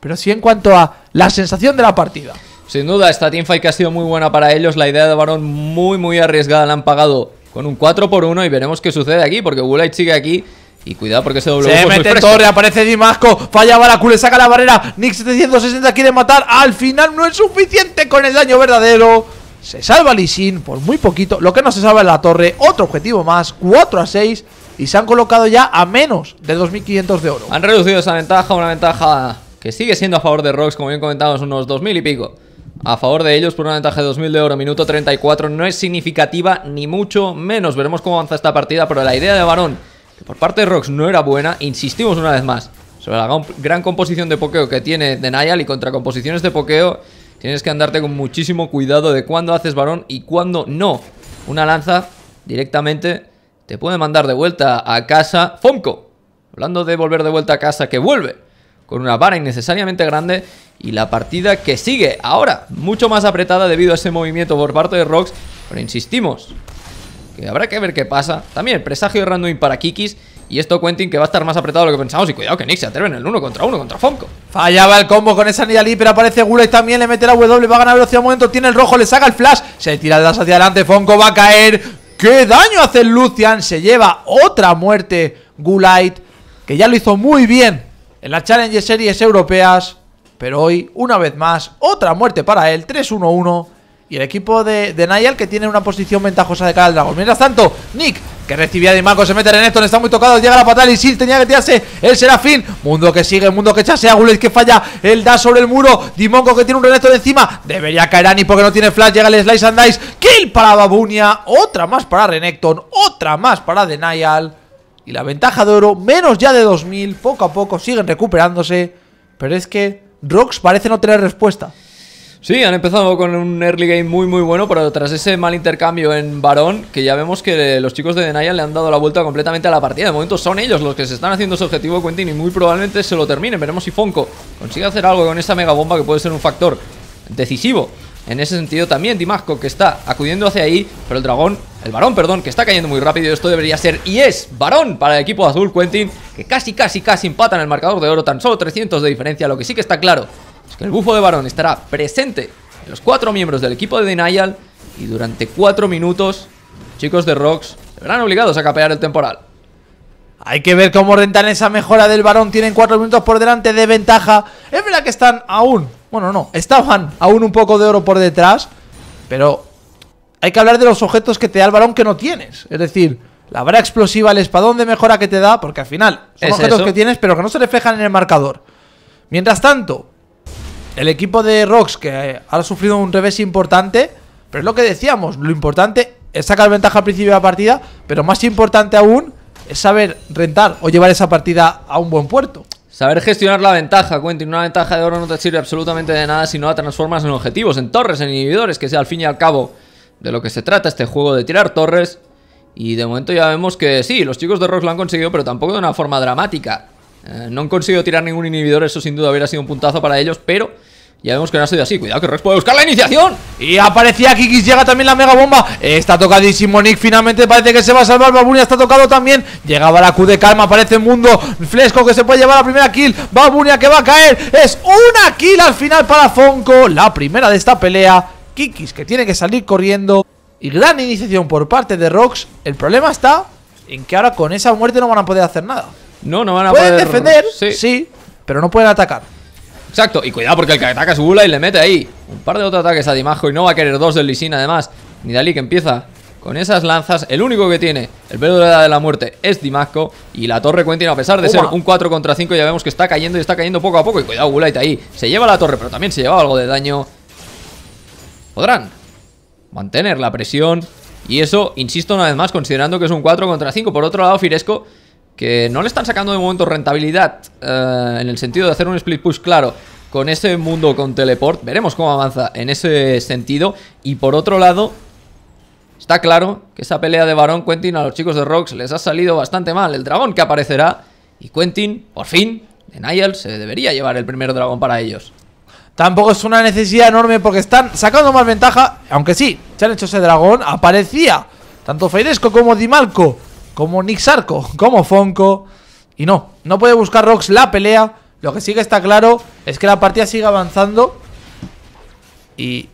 Pero sí en cuanto a la sensación de la partida. Sin duda, esta teamfight que ha sido muy buena para ellos. La idea de varón muy, muy arriesgada. La han pagado con un 4 por 1 y veremos qué sucede aquí, porque Woolite sigue aquí. Y cuidado porque ese doble Se mete torre, aparece Dimasco, falla Baracule, le saca la barrera Nick 760 quiere matar, al final no es suficiente con el daño verdadero Se salva Lisin por muy poquito, lo que no se salva es la torre Otro objetivo más, 4 a 6 Y se han colocado ya a menos de 2.500 de oro Han reducido esa ventaja, una ventaja que sigue siendo a favor de Rox Como bien comentábamos, unos 2.000 y pico a favor de ellos por una ventaja de 2.000 de oro, minuto 34, no es significativa ni mucho menos. Veremos cómo avanza esta partida, pero la idea de Barón, que por parte de Rox no era buena, insistimos una vez más, sobre la gran composición de pokeo que tiene de Denial y contra composiciones de pokeo, tienes que andarte con muchísimo cuidado de cuándo haces Barón y cuándo no. Una lanza directamente te puede mandar de vuelta a casa Fonko, Hablando de volver de vuelta a casa, que vuelve con una vara innecesariamente grande y la partida que sigue ahora mucho más apretada debido a ese movimiento por parte de Rox, pero insistimos que habrá que ver qué pasa. También presagio de para Kikis y esto Quentin que va a estar más apretado de lo que pensamos Y cuidado que Nick se atreve en el uno contra uno contra Fonko. Fallaba el combo con esa Nidalee Pero aparece y también, le mete la W Va a ganar velocidad momento, tiene el rojo, le saca el flash Se tira de las hacia adelante, Fonko va a caer ¡Qué daño hace Lucian! Se lleva otra muerte Gulait Que ya lo hizo muy bien en las Challenge Series europeas. Pero hoy, una vez más, otra muerte para él, 3-1-1. Y el equipo de, de que tiene una posición ventajosa de cara al dragón. Mientras tanto, Nick que recibía a Dimonco. se mete Renekton, está muy tocado, llega la patada y sí, tenía que tirarse el Serafín. Mundo que sigue, mundo que chasea, gules que falla, él da sobre el muro, Dimongo que tiene un Renekton encima, debería caer Ani porque no tiene flash, llega el Slice and Dice, kill para Babunia, otra más para Renekton, otra más para Denial y la ventaja de oro, menos ya de 2000, poco a poco siguen recuperándose, pero es que Rox parece no tener respuesta. Sí, han empezado con un early game muy muy bueno, pero tras ese mal intercambio en Barón, que ya vemos que los chicos de Denial le han dado la vuelta completamente a la partida. De momento son ellos los que se están haciendo su objetivo, Quentin, y muy probablemente se lo terminen. Veremos si Fonco consigue hacer algo con esa mega bomba que puede ser un factor decisivo. En ese sentido también Dimasco que está acudiendo hacia ahí, pero el dragón el varón, perdón, que está cayendo muy rápido Esto debería ser y es varón para el equipo azul Quentin Que casi, casi, casi empatan el marcador de oro Tan solo 300 de diferencia Lo que sí que está claro es que el bufo de varón estará presente En los cuatro miembros del equipo de Denial Y durante cuatro minutos Chicos de Rocks se verán obligados a capear el temporal hay que ver cómo rentan esa mejora del varón. Tienen cuatro minutos por delante de ventaja. Es verdad que están aún... Bueno, no. Estaban aún un poco de oro por detrás. Pero hay que hablar de los objetos que te da el balón que no tienes. Es decir, la vara explosiva, el espadón de mejora que te da, porque al final son objetos que tienes, pero que no se reflejan en el marcador. Mientras tanto, el equipo de Rocks que eh, ha sufrido un revés importante, pero es lo que decíamos, lo importante es sacar ventaja al principio de la partida, pero más importante aún es saber rentar o llevar esa partida a un buen puerto. Saber gestionar la ventaja, Y Una ventaja de oro no te sirve absolutamente de nada si no la transformas en objetivos, en torres, en inhibidores, que sea al fin y al cabo de lo que se trata este juego de tirar torres. Y de momento ya vemos que sí, los chicos de Ross lo han conseguido, pero tampoco de una forma dramática. Eh, no han conseguido tirar ningún inhibidor, eso sin duda hubiera sido un puntazo para ellos, pero... Ya vemos que no ha sido así, cuidado que Rex puede buscar la iniciación Y aparecía Kikis, llega también la mega bomba Está tocadísimo Nick, finalmente parece que se va a salvar Babunia está tocado también Llegaba la Q de calma, aparece Mundo Flesco que se puede llevar la primera kill Babunia que va a caer, es una kill al final para Fonko La primera de esta pelea Kikis, que tiene que salir corriendo. Y gran iniciación por parte de Rox. El problema está en que ahora con esa muerte no van a poder hacer nada. No, no van a poder. Pueden defender, sí. pero no pueden atacar. Exacto, y cuidado porque el que ataca es Gula y le mete ahí Un par de otros ataques a Dimajo y no va a querer dos del Lisina además Dalí que empieza con esas lanzas El único que tiene el pelo de la, de la muerte es Dimasco Y la torre Quentin a pesar de ser un 4 contra 5 ya vemos que está cayendo y está cayendo poco a poco Y cuidado está ahí, se lleva la torre pero también se lleva algo de daño podrán mantener la presión. Y eso, insisto una vez más, considerando que es un 4 contra 5. Por otro lado, Firesco, que no le están sacando de momento rentabilidad eh, en el sentido de hacer un split push claro con ese mundo con teleport. Veremos cómo avanza en ese sentido. Y por otro lado, está claro que esa pelea de Barón Quentin a los chicos de Rocks les ha salido bastante mal. El dragón que aparecerá y Quentin, por fin, de Niall se debería llevar el primer dragón para ellos. Tampoco es una necesidad enorme porque están sacando más ventaja. Aunque sí, se han hecho ese dragón. Aparecía tanto Feiresco como Dimalco, como Nixarco, como Fonco. Y no, no puede buscar Rox la pelea. Lo que sí que está claro es que la partida sigue avanzando. Y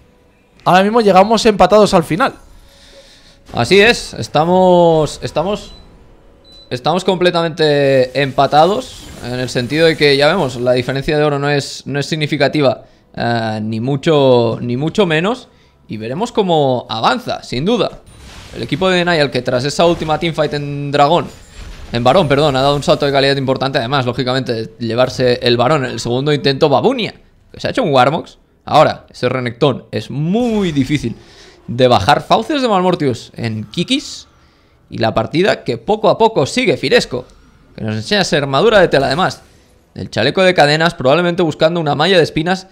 ahora mismo llegamos empatados al final. Así es, estamos. Estamos. Estamos completamente empatados. En el sentido de que, ya vemos, la diferencia de oro no es, no es significativa. Eh, ni, mucho, ni mucho menos. Y veremos cómo avanza, sin duda. El equipo de Denial, que tras esa última teamfight en dragón, en varón, perdón, ha dado un salto de calidad importante. Además, lógicamente, llevarse el varón en el segundo intento Babunia, que se ha hecho un Warmox. Ahora, ese Renekton es muy difícil de bajar. Fauces de Malmortius en Kikis. Y la partida que poco a poco sigue Firesco, que nos enseña a ser armadura de tela además. El chaleco de cadenas, probablemente buscando una malla de espinas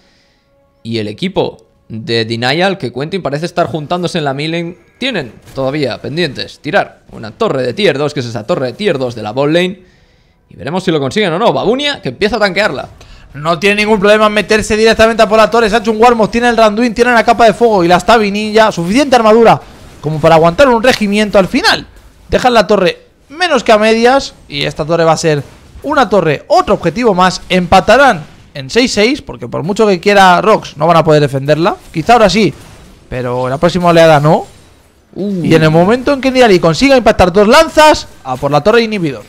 y el equipo de Denial, que y parece estar juntándose en la milen tienen todavía pendientes. Tirar una torre de tier 2, que es esa torre de tier 2 de la bot lane. Y veremos si lo consiguen o no. Babunia, que empieza a tanquearla. No tiene ningún problema en meterse directamente a por la torre. Se ha hecho un Warmos, tiene el Randuin, tiene la capa de fuego y la está vinilla Suficiente armadura como para aguantar un regimiento al final. Dejan la torre menos que a medias y esta torre va a ser una torre, otro objetivo más. Empatarán en 6-6, porque por mucho que quiera Rox, no van a poder defenderla. Quizá ahora sí, pero la próxima oleada no. Uh. Y en el momento en que Nidalee consiga impactar dos lanzas, a por la torre de inhibidor.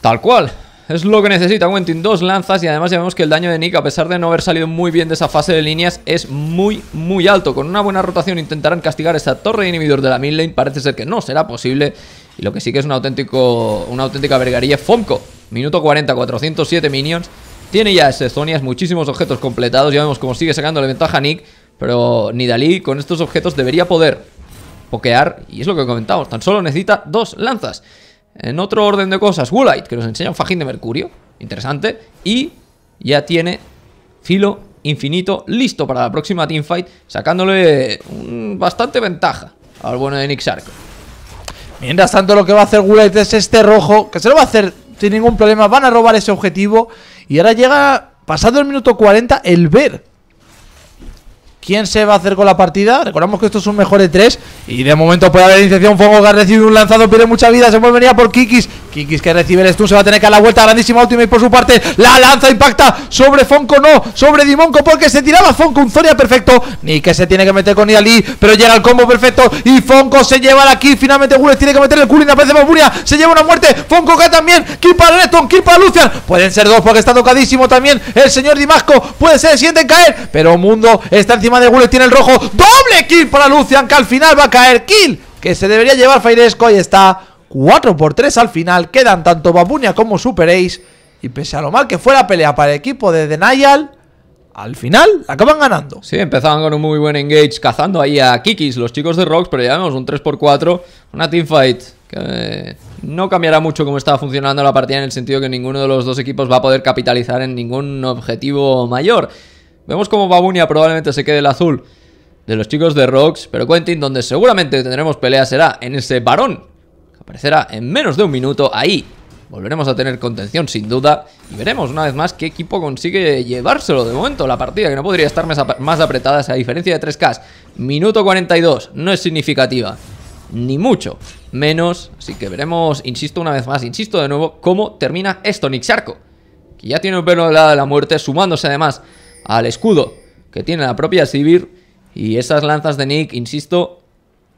Tal cual. Es lo que necesita Wentin dos lanzas y además ya vemos que el daño de Nick, a pesar de no haber salido muy bien de esa fase de líneas, es muy, muy alto. Con una buena rotación intentarán castigar esa torre de inhibidor de la mid lane, parece ser que no será posible. Y lo que sí que es un auténtico, una auténtica vergaría es Fomco. Minuto 40, 407 minions. Tiene ya Estonias muchísimos objetos completados. Ya vemos cómo sigue sacándole ventaja a Nick. Pero Nidalí con estos objetos debería poder pokear. Y es lo que comentamos. Tan solo necesita dos lanzas. En otro orden de cosas, Woolite, que nos enseña un fajín de mercurio. Interesante. Y ya tiene filo infinito listo para la próxima teamfight. Sacándole bastante ventaja al bueno de Nick Shark. Mientras tanto lo que va a hacer Woolite es este rojo. Que se lo va a hacer sin ningún problema. Van a robar ese objetivo. Y ahora llega, pasado el minuto 40, el ver. ¿Quién se va a hacer con la partida? Recordamos que esto es un mejor de 3 Y de momento puede haber iniciación fuego que ha recibido un lanzado Pierde mucha vida, se volvería a por Kikis Kikis que recibe el stun, se va a tener que dar la vuelta grandísima y por su parte, la lanza impacta sobre Fonco, no, sobre Dimonco porque se tiraba Fonco, un Zoria perfecto ni que se tiene que meter con Nidalee, pero llega el combo perfecto y Fonco se lleva la kill finalmente Gules tiene que meter el cooling, aparece Maburia. se lleva una muerte, Fonco cae también, kill para Leton kill para Lucian, pueden ser dos porque está tocadísimo también el señor Dimasco, puede ser, el siente caer, pero Mundo está encima de Gules, tiene el rojo, doble kill para Lucian que al final va a caer, kill que se debería llevar Fairesco, y está 4 por 3 al final, quedan tanto Babunia como Super Ace. Y pese a lo mal que fue la pelea para el equipo de Denial, al final la acaban ganando. Sí, empezaban con un muy buen engage, cazando ahí a Kikis, los chicos de Rocks, pero ya vemos un 3x4, una teamfight que eh, no cambiará mucho cómo estaba funcionando la partida en el sentido que ninguno de los dos equipos va a poder capitalizar en ningún objetivo mayor. Vemos como Babunia probablemente se quede el azul de los chicos de Rocks, pero Quentin, donde seguramente tendremos pelea, será en ese varón Aparecerá en menos de un minuto ahí. Volveremos a tener contención sin duda y veremos una vez más qué equipo consigue llevárselo de momento la partida, que no podría estar más apretada a diferencia de 3K. Minuto 42, no es significativa, ni mucho menos, así que veremos, insisto una vez más, insisto de nuevo, cómo termina esto Nick Charco. que ya tiene un pelo de la, de la muerte, sumándose además al escudo que tiene la propia Sivir y esas lanzas de Nick, insisto,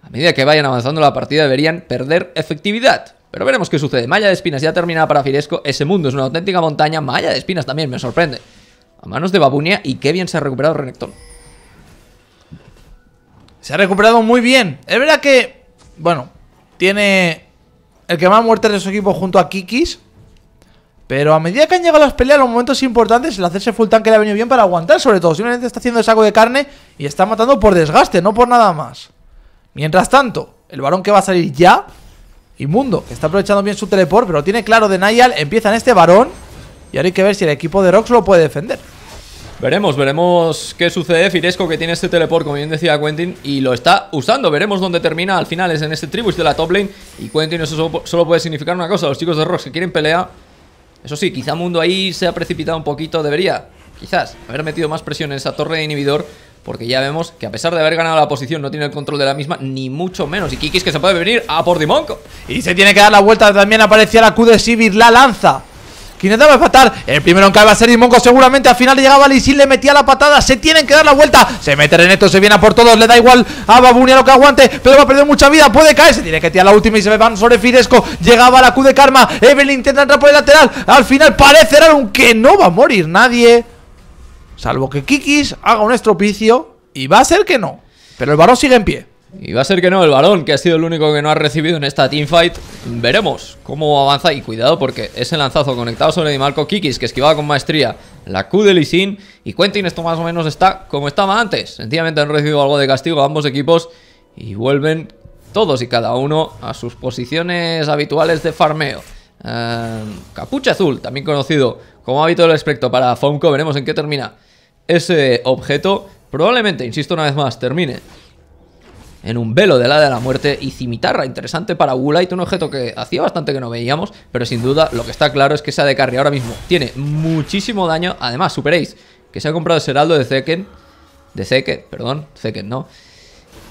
a medida que vayan avanzando la partida deberían perder efectividad. Pero veremos qué sucede. Malla de espinas ya terminada para Firesco. Ese mundo es una auténtica montaña. Malla de espinas también me sorprende. A manos de Babunia y qué bien se ha recuperado Renekton. Se ha recuperado muy bien. Es verdad que, bueno, tiene el que más muertes de su equipo junto a Kikis. Pero a medida que han llegado las peleas, los momentos importantes, el hacerse full tanque le ha venido bien para aguantar, sobre todo. Simplemente está haciendo el saco de carne y está matando por desgaste, no por nada más. Mientras tanto, el varón que va a salir ya Inmundo, que está aprovechando bien su teleport Pero tiene claro de Nayal, empieza en este varón Y ahora hay que ver si el equipo de Rox lo puede defender Veremos, veremos qué sucede Firesco que tiene este teleport, como bien decía Quentin Y lo está usando, veremos dónde termina Al final es en este tribus de la top lane Y Quentin eso solo, puede significar una cosa Los chicos de Rox que quieren pelea Eso sí, quizá Mundo ahí se ha precipitado un poquito Debería, quizás, haber metido más presión en esa torre de inhibidor porque ya vemos que a pesar de haber ganado la posición no tiene el control de la misma, ni mucho menos. Y es que se puede venir a por Dimonco. Y se tiene que dar la vuelta, también aparecía la Q de Sivir, la lanza. quién va a empatar. El primero en caer va a ser Dimonco. Seguramente al final llegaba Lisin, le metía la patada. Se tienen que dar la vuelta. Se mete en esto, se viene a por todos. Le da igual a Babunia lo que aguante. Pero va a perder mucha vida. Puede caer. Se tiene que tirar la última y se van sobre Firesco. Llegaba la Q de Karma. Evelyn intenta entrar por el lateral. Al final parece que no va a morir nadie. Salvo que Kikis haga un estropicio y va a ser que no. Pero el varón sigue en pie. Y va a ser que no, el varón, que ha sido el único que no ha recibido en esta teamfight. Veremos cómo avanza y cuidado porque ese lanzazo conectado sobre Dimarco Kikis, que esquivaba con maestría la Q de Lisin. Y Quentin esto más o menos está como estaba antes. Sencillamente han recibido algo de castigo a ambos equipos y vuelven todos y cada uno a sus posiciones habituales de farmeo. Em, Capucha Azul, también conocido como hábito del espectro para Fonco, veremos en qué termina ese objeto probablemente, insisto una vez más, termine en un velo de la de la muerte y cimitarra, interesante para Woolite, un objeto que hacía bastante que no veíamos, pero sin duda lo que está claro es que esa de carry ahora mismo tiene muchísimo daño, además superéis que se ha comprado ese heraldo de Zeken, de Zeke, perdón, Zeken no,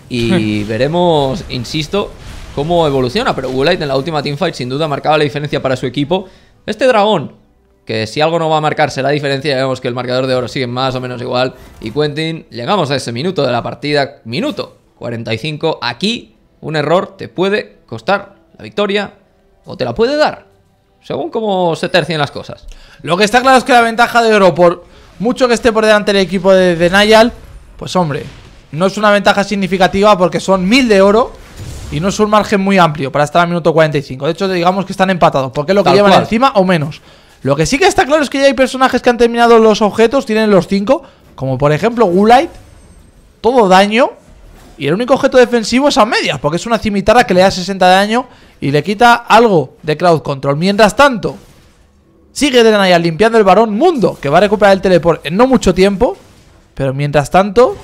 y veremos, insisto, cómo evoluciona, pero Woolite en la última teamfight sin duda marcaba la diferencia para su equipo, este dragón que si algo no va a marcarse la diferencia, ya vemos que el marcador de oro sigue más o menos igual. Y Quentin, llegamos a ese minuto de la partida, minuto 45, aquí un error te puede costar la victoria o te la puede dar, según cómo se tercien las cosas. Lo que está claro es que la ventaja de oro, por mucho que esté por delante el equipo de, Nayal, pues hombre, no es una ventaja significativa porque son 1000 de oro. Y no es un margen muy amplio para estar al minuto 45. De hecho, digamos que están empatados, porque es lo que llevan encima o menos. Lo que sí que está claro es que ya hay personajes que han terminado los objetos, tienen los 5, como por ejemplo Gulite, todo daño, y el único objeto defensivo es a medias, porque es una cimitarra que le da 60 de daño y le quita algo de crowd control. Mientras tanto, sigue Denial limpiando el varón Mundo, que va a recuperar el teleport en no mucho tiempo, pero mientras tanto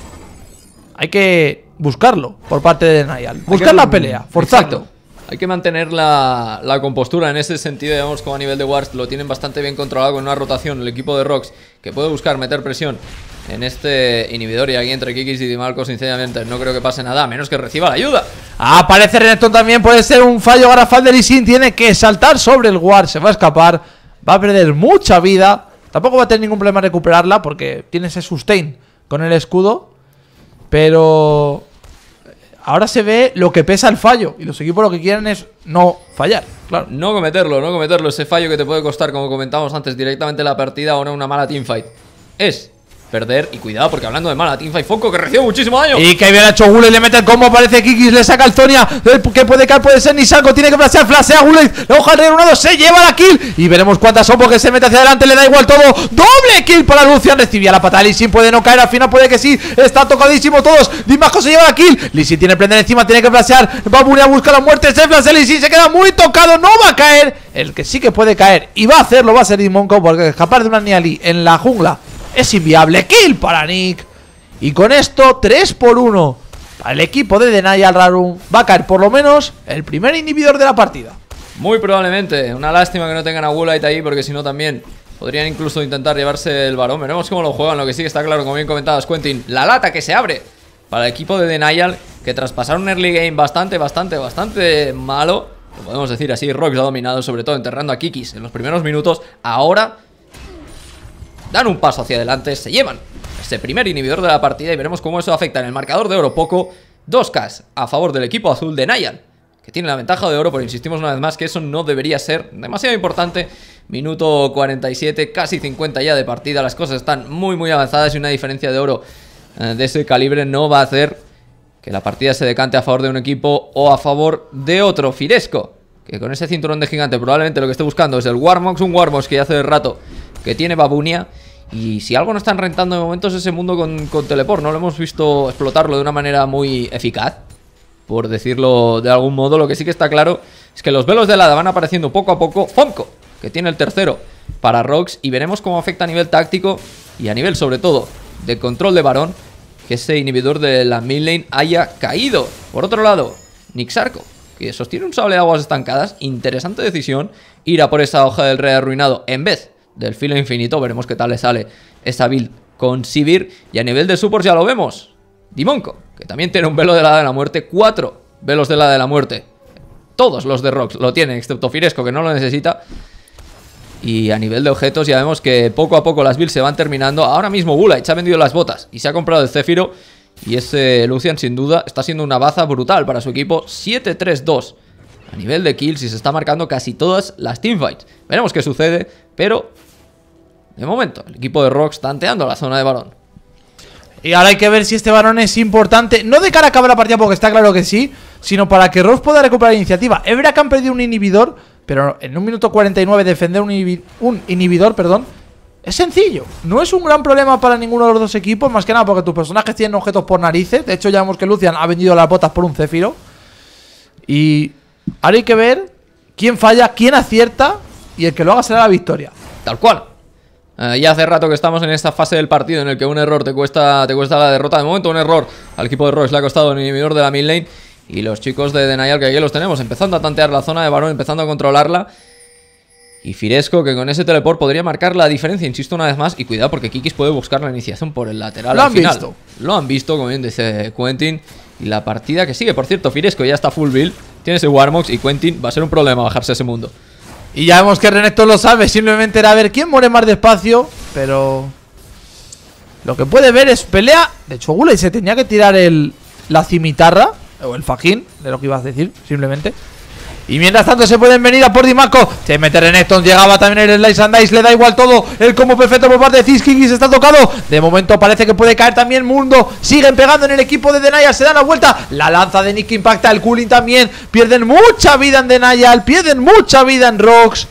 hay que buscarlo por parte de Denial. Buscar la pelea, forzarlo. Hay que mantener la, compostura en ese sentido, digamos, como a nivel de Wars lo tienen bastante bien controlado con una rotación el equipo de Rocks que puede buscar meter presión en este inhibidor y aquí entre Kikis y Dimalco sinceramente no creo que pase nada, a menos que reciba la ayuda. Aparece Renekton también, puede ser un fallo garrafal de Sin tiene que saltar sobre el Wars, se va a escapar, va a perder mucha vida, tampoco va a tener ningún problema recuperarla porque tiene ese sustain con el escudo, pero Ahora se ve lo que pesa el fallo y los equipos lo que quieren es no fallar, claro. No cometerlo, no cometerlo, ese fallo que te puede costar, como comentábamos antes, directamente la partida o no una mala teamfight. Es perder. Y cuidado, porque hablando de mala, Teamfight Foco que recibe muchísimo daño. Y que bien ha hecho le mete el combo. Parece Kikis, le saca el Zonia. Eh, que puede caer, puede ser Nisako. Tiene que flashear, flashea Gulley La hoja de se lleva la kill. Y veremos cuántas son porque se mete hacia adelante. Le da igual todo. Doble kill para Lucian. Recibía la patada. Lissin puede no caer. Al final puede que sí. Está tocadísimo todos. Dimasco se lleva la kill. Lissin tiene prender encima. Tiene que flashear. Va a a buscar la muerte. Se flashea Lissin. Se queda muy tocado. No va a caer. El que sí que puede caer y va a hacerlo va a ser Dimonco porque escapar de una Niali en la jungla es inviable. Kill para Nick. Y con esto, 3 por 1 para el equipo de Denial Rarum. Va a caer por lo menos el primer inhibidor de la partida. Muy probablemente. Una lástima que no tengan a Woolite ahí porque si no también podrían incluso intentar llevarse el varón. Veremos cómo lo juegan. Lo que sí que está claro, como bien comentabas, Quentin, la lata que se abre para el equipo de Denial que tras pasar un early game bastante, bastante, bastante malo, lo podemos decir así, Rox ha dominado sobre todo enterrando a Kikis en los primeros minutos. Ahora dan un paso hacia adelante, se llevan ese primer inhibidor de la partida y veremos cómo eso afecta en el marcador de oro poco. Dos k a favor del equipo azul de Nayan... que tiene la ventaja de oro, pero insistimos una vez más que eso no debería ser demasiado importante. Minuto 47, casi 50 ya de partida, las cosas están muy muy avanzadas y una diferencia de oro eh, de ese calibre no va a hacer que la partida se decante a favor de un equipo o a favor de otro. Firesco, que con ese cinturón de gigante probablemente lo que esté buscando es el Warmox, un Warmox que ya hace rato que tiene Babunia y si algo no están rentando en momentos ese mundo con, teleport. No lo hemos visto explotarlo de una manera muy eficaz por decirlo de algún modo. Lo que sí que está claro es que los velos de Lada van apareciendo poco a poco. Fonko, que tiene el tercero para Rox, y veremos cómo afecta a nivel táctico y a nivel, sobre todo, de control de varón, que ese inhibidor de la mid lane haya caído. Por otro lado, Nixarco, que sostiene un sable de aguas estancadas. Interesante decisión ir a por esa hoja del rey arruinado en vez del filo infinito. Veremos qué tal le sale esa build con Sivir. Y a nivel de support ya lo vemos. Dimonco, que también tiene un velo de la de la muerte. Cuatro velos de la de la muerte. Todos los de Rocks lo tienen, excepto Firesco, que no lo necesita. Y a nivel de objetos ya vemos que poco a poco las builds se van terminando. Ahora mismo Gula se ha vendido las botas y se ha comprado el Céfiro. Y ese Lucian sin duda está siendo una baza brutal para su equipo. 7-3-2 a nivel de kills y se está marcando casi todas las teamfights. Veremos qué sucede, pero de momento el equipo de Rocks tanteando la zona de varón. Y ahora hay que ver si este varón es importante, no de cara a acabar la partida porque está claro que sí, sino para que ROX pueda recuperar iniciativa. Es que han perdido un inhibidor, pero en un minuto 49 defender un, inhibidor, un inhibidor perdón, es sencillo, no es un gran problema para ninguno de los dos equipos, más que nada porque tus personajes tienen objetos por narices. De hecho, ya vemos que Lucian ha vendido las botas por un céfiro. Y Ahora hay que ver quién falla, quién acierta y el que lo haga será la victoria. Tal cual. Eh, ya hace rato que estamos en esta fase del partido en el que un error te cuesta, te cuesta la derrota. De momento un error al equipo de Royce le ha costado el inhibidor de la mid lane. Y los chicos de Denial que aquí los tenemos, empezando a tantear la zona de varón, empezando a controlarla. Y Firesco, que con ese teleport podría marcar la diferencia, insisto una vez más. Y cuidado porque Kikis puede buscar la iniciación por el lateral. Lo han visto. Lo han visto, como bien dice Quentin. Y la partida que sigue, por cierto, Firesco ya está full build. Tienes el Warmox y Quentin va a ser un problema bajarse a ese mundo. Y ya vemos que Renekton lo sabe, simplemente era ver quién muere más despacio, pero... Lo que puede ver es pelea. De hecho, y se tenía que tirar el, la cimitarra, o el fajín, de lo que ibas a decir, simplemente. Y mientras tanto se pueden venir a por Dimaco. Se en Renekton. Llegaba también el Slice and Dice. Le da igual todo. El combo perfecto por parte de se está tocado. De momento parece que puede caer también Mundo. Siguen pegando en el equipo de Denaya. Se da la vuelta. La lanza de Nick impacta. El cooling también. Pierden mucha vida en Denaya. Pierden mucha vida en Rox.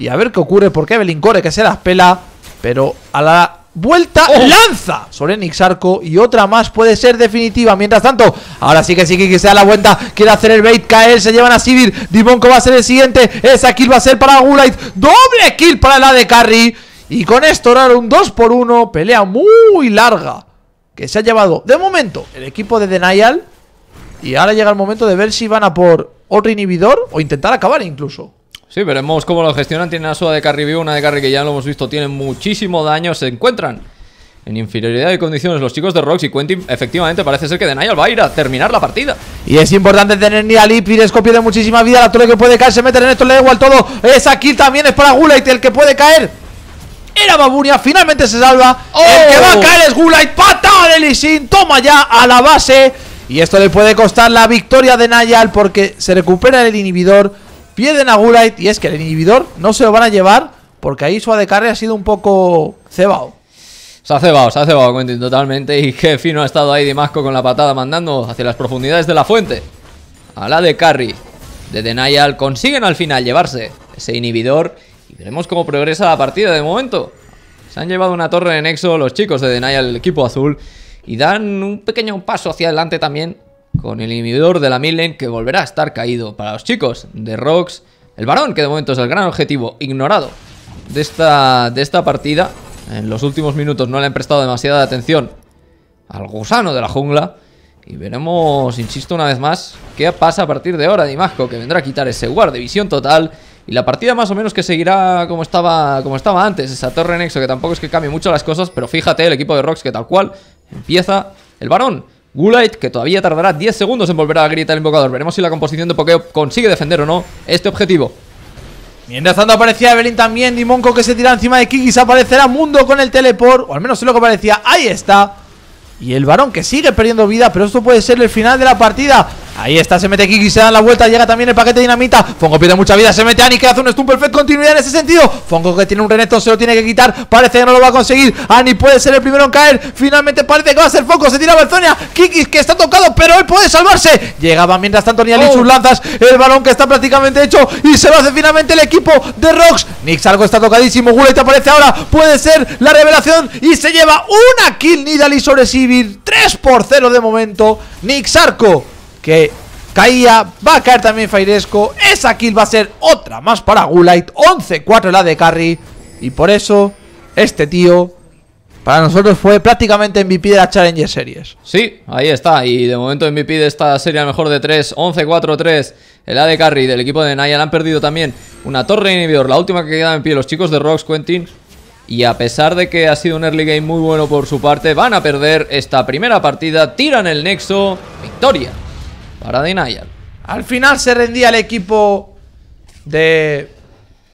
Y a ver qué ocurre porque Evelyn que se las pela. Pero a la vuelta, ¡Oh! lanza sobre Nixarco y otra más puede ser definitiva. Mientras tanto, ahora sí que sí que se da la vuelta, quiere hacer el bait, caer, se llevan a Sivir, Dimonco va a ser el siguiente, esa kill va a ser para Gulait, doble kill para la de Carry y con esto ahora un 2 por 1, pelea muy larga que se ha llevado de momento el equipo de Denial y ahora llega el momento de ver si van a por otro inhibidor o intentar acabar incluso. Sí, veremos cómo lo gestionan. Tienen a de carry una de carry que ya lo hemos visto, tiene muchísimo daño. Se encuentran en inferioridad de condiciones los chicos de Rox y Quentin efectivamente parece ser que Denial va a ir a terminar la partida. Y es importante tener ni al Piresco pierde muchísima vida, la torre que puede caer se mete en esto, le da igual todo. Esa kill también es para Gulight el que puede caer. Era baburia. finalmente se salva. El oh. que va a caer es Gulait, patada de Lisin, toma ya a la base. Y esto le puede costar la victoria de Nayal porque se recupera el inhibidor. Pieden a Gulait y es que el inhibidor no se lo van a llevar porque ahí su Carry ha sido un poco cebado. Se ha cebado, se ha cebado Quentin totalmente y qué fino ha estado ahí Dimasco con la patada mandando hacia las profundidades de la fuente. A la de Carry, de Denial, consiguen al final llevarse ese inhibidor y veremos cómo progresa la partida de momento. Se han llevado una torre de nexo los chicos de Denial, el equipo azul, y dan un pequeño paso hacia adelante también con el inhibidor de la Milen que volverá a estar caído para los chicos de Rox. El varón, que de momento es el gran objetivo ignorado de esta, de esta partida. En los últimos minutos no le han prestado demasiada atención al gusano de la jungla. Y veremos, insisto una vez más, qué pasa a partir de ahora Dimasco, que vendrá a quitar ese guard de visión total. Y la partida más o menos que seguirá como estaba, como estaba antes, esa torre nexo, que tampoco es que cambie mucho las cosas, pero fíjate el equipo de Rox que tal cual empieza el varón. Gulite, que todavía tardará 10 segundos en volver a gritar el invocador. Veremos si la composición de Pokeo consigue defender o no este objetivo. Mientras tanto aparecía Evelyn también, Dimonco que se tira encima de Kikis, aparecerá Mundo con el teleport, o al menos es lo que parecía, ahí está. Y el varón que sigue perdiendo vida, pero esto puede ser el final de la partida. Ahí está, se mete Kiki se da la vuelta, llega también el paquete dinamita. Fongo pierde mucha vida, se mete Ani que hace un stun perfect continuidad en ese sentido. Fongo que tiene un reneto se lo tiene que quitar, parece que no lo va a conseguir. Ani puede ser el primero en caer, finalmente parece que va a ser Fongo, se tira a Berzonia. Kiki que está tocado, pero él puede salvarse. Llegaba mientras tanto Niali sus oh. lanzas, el balón que está prácticamente hecho y se lo hace finalmente el equipo de Rox. Nix algo está tocadísimo, Gulet aparece ahora, puede ser la revelación y se lleva una kill Nidali sobre Sibir. 3 por 0 de momento. Nixarco que caía. Va a caer también Fairesco. Esa kill va a ser otra más para Gulite. 11-4 la de Carry. Y por eso, este tío para nosotros fue prácticamente MVP de la Challenger Series. Sí, ahí está. Y de momento MVP de esta serie mejor de 3, 11-4-3. El AD Carry del equipo de Naya han perdido también una torre inhibidor. La última que queda en pie los chicos de Rocks Quentin. Y a pesar de que ha sido un early game muy bueno por su parte, van a perder esta primera partida. Tiran el nexo. Victoria de Al final se rendía el equipo de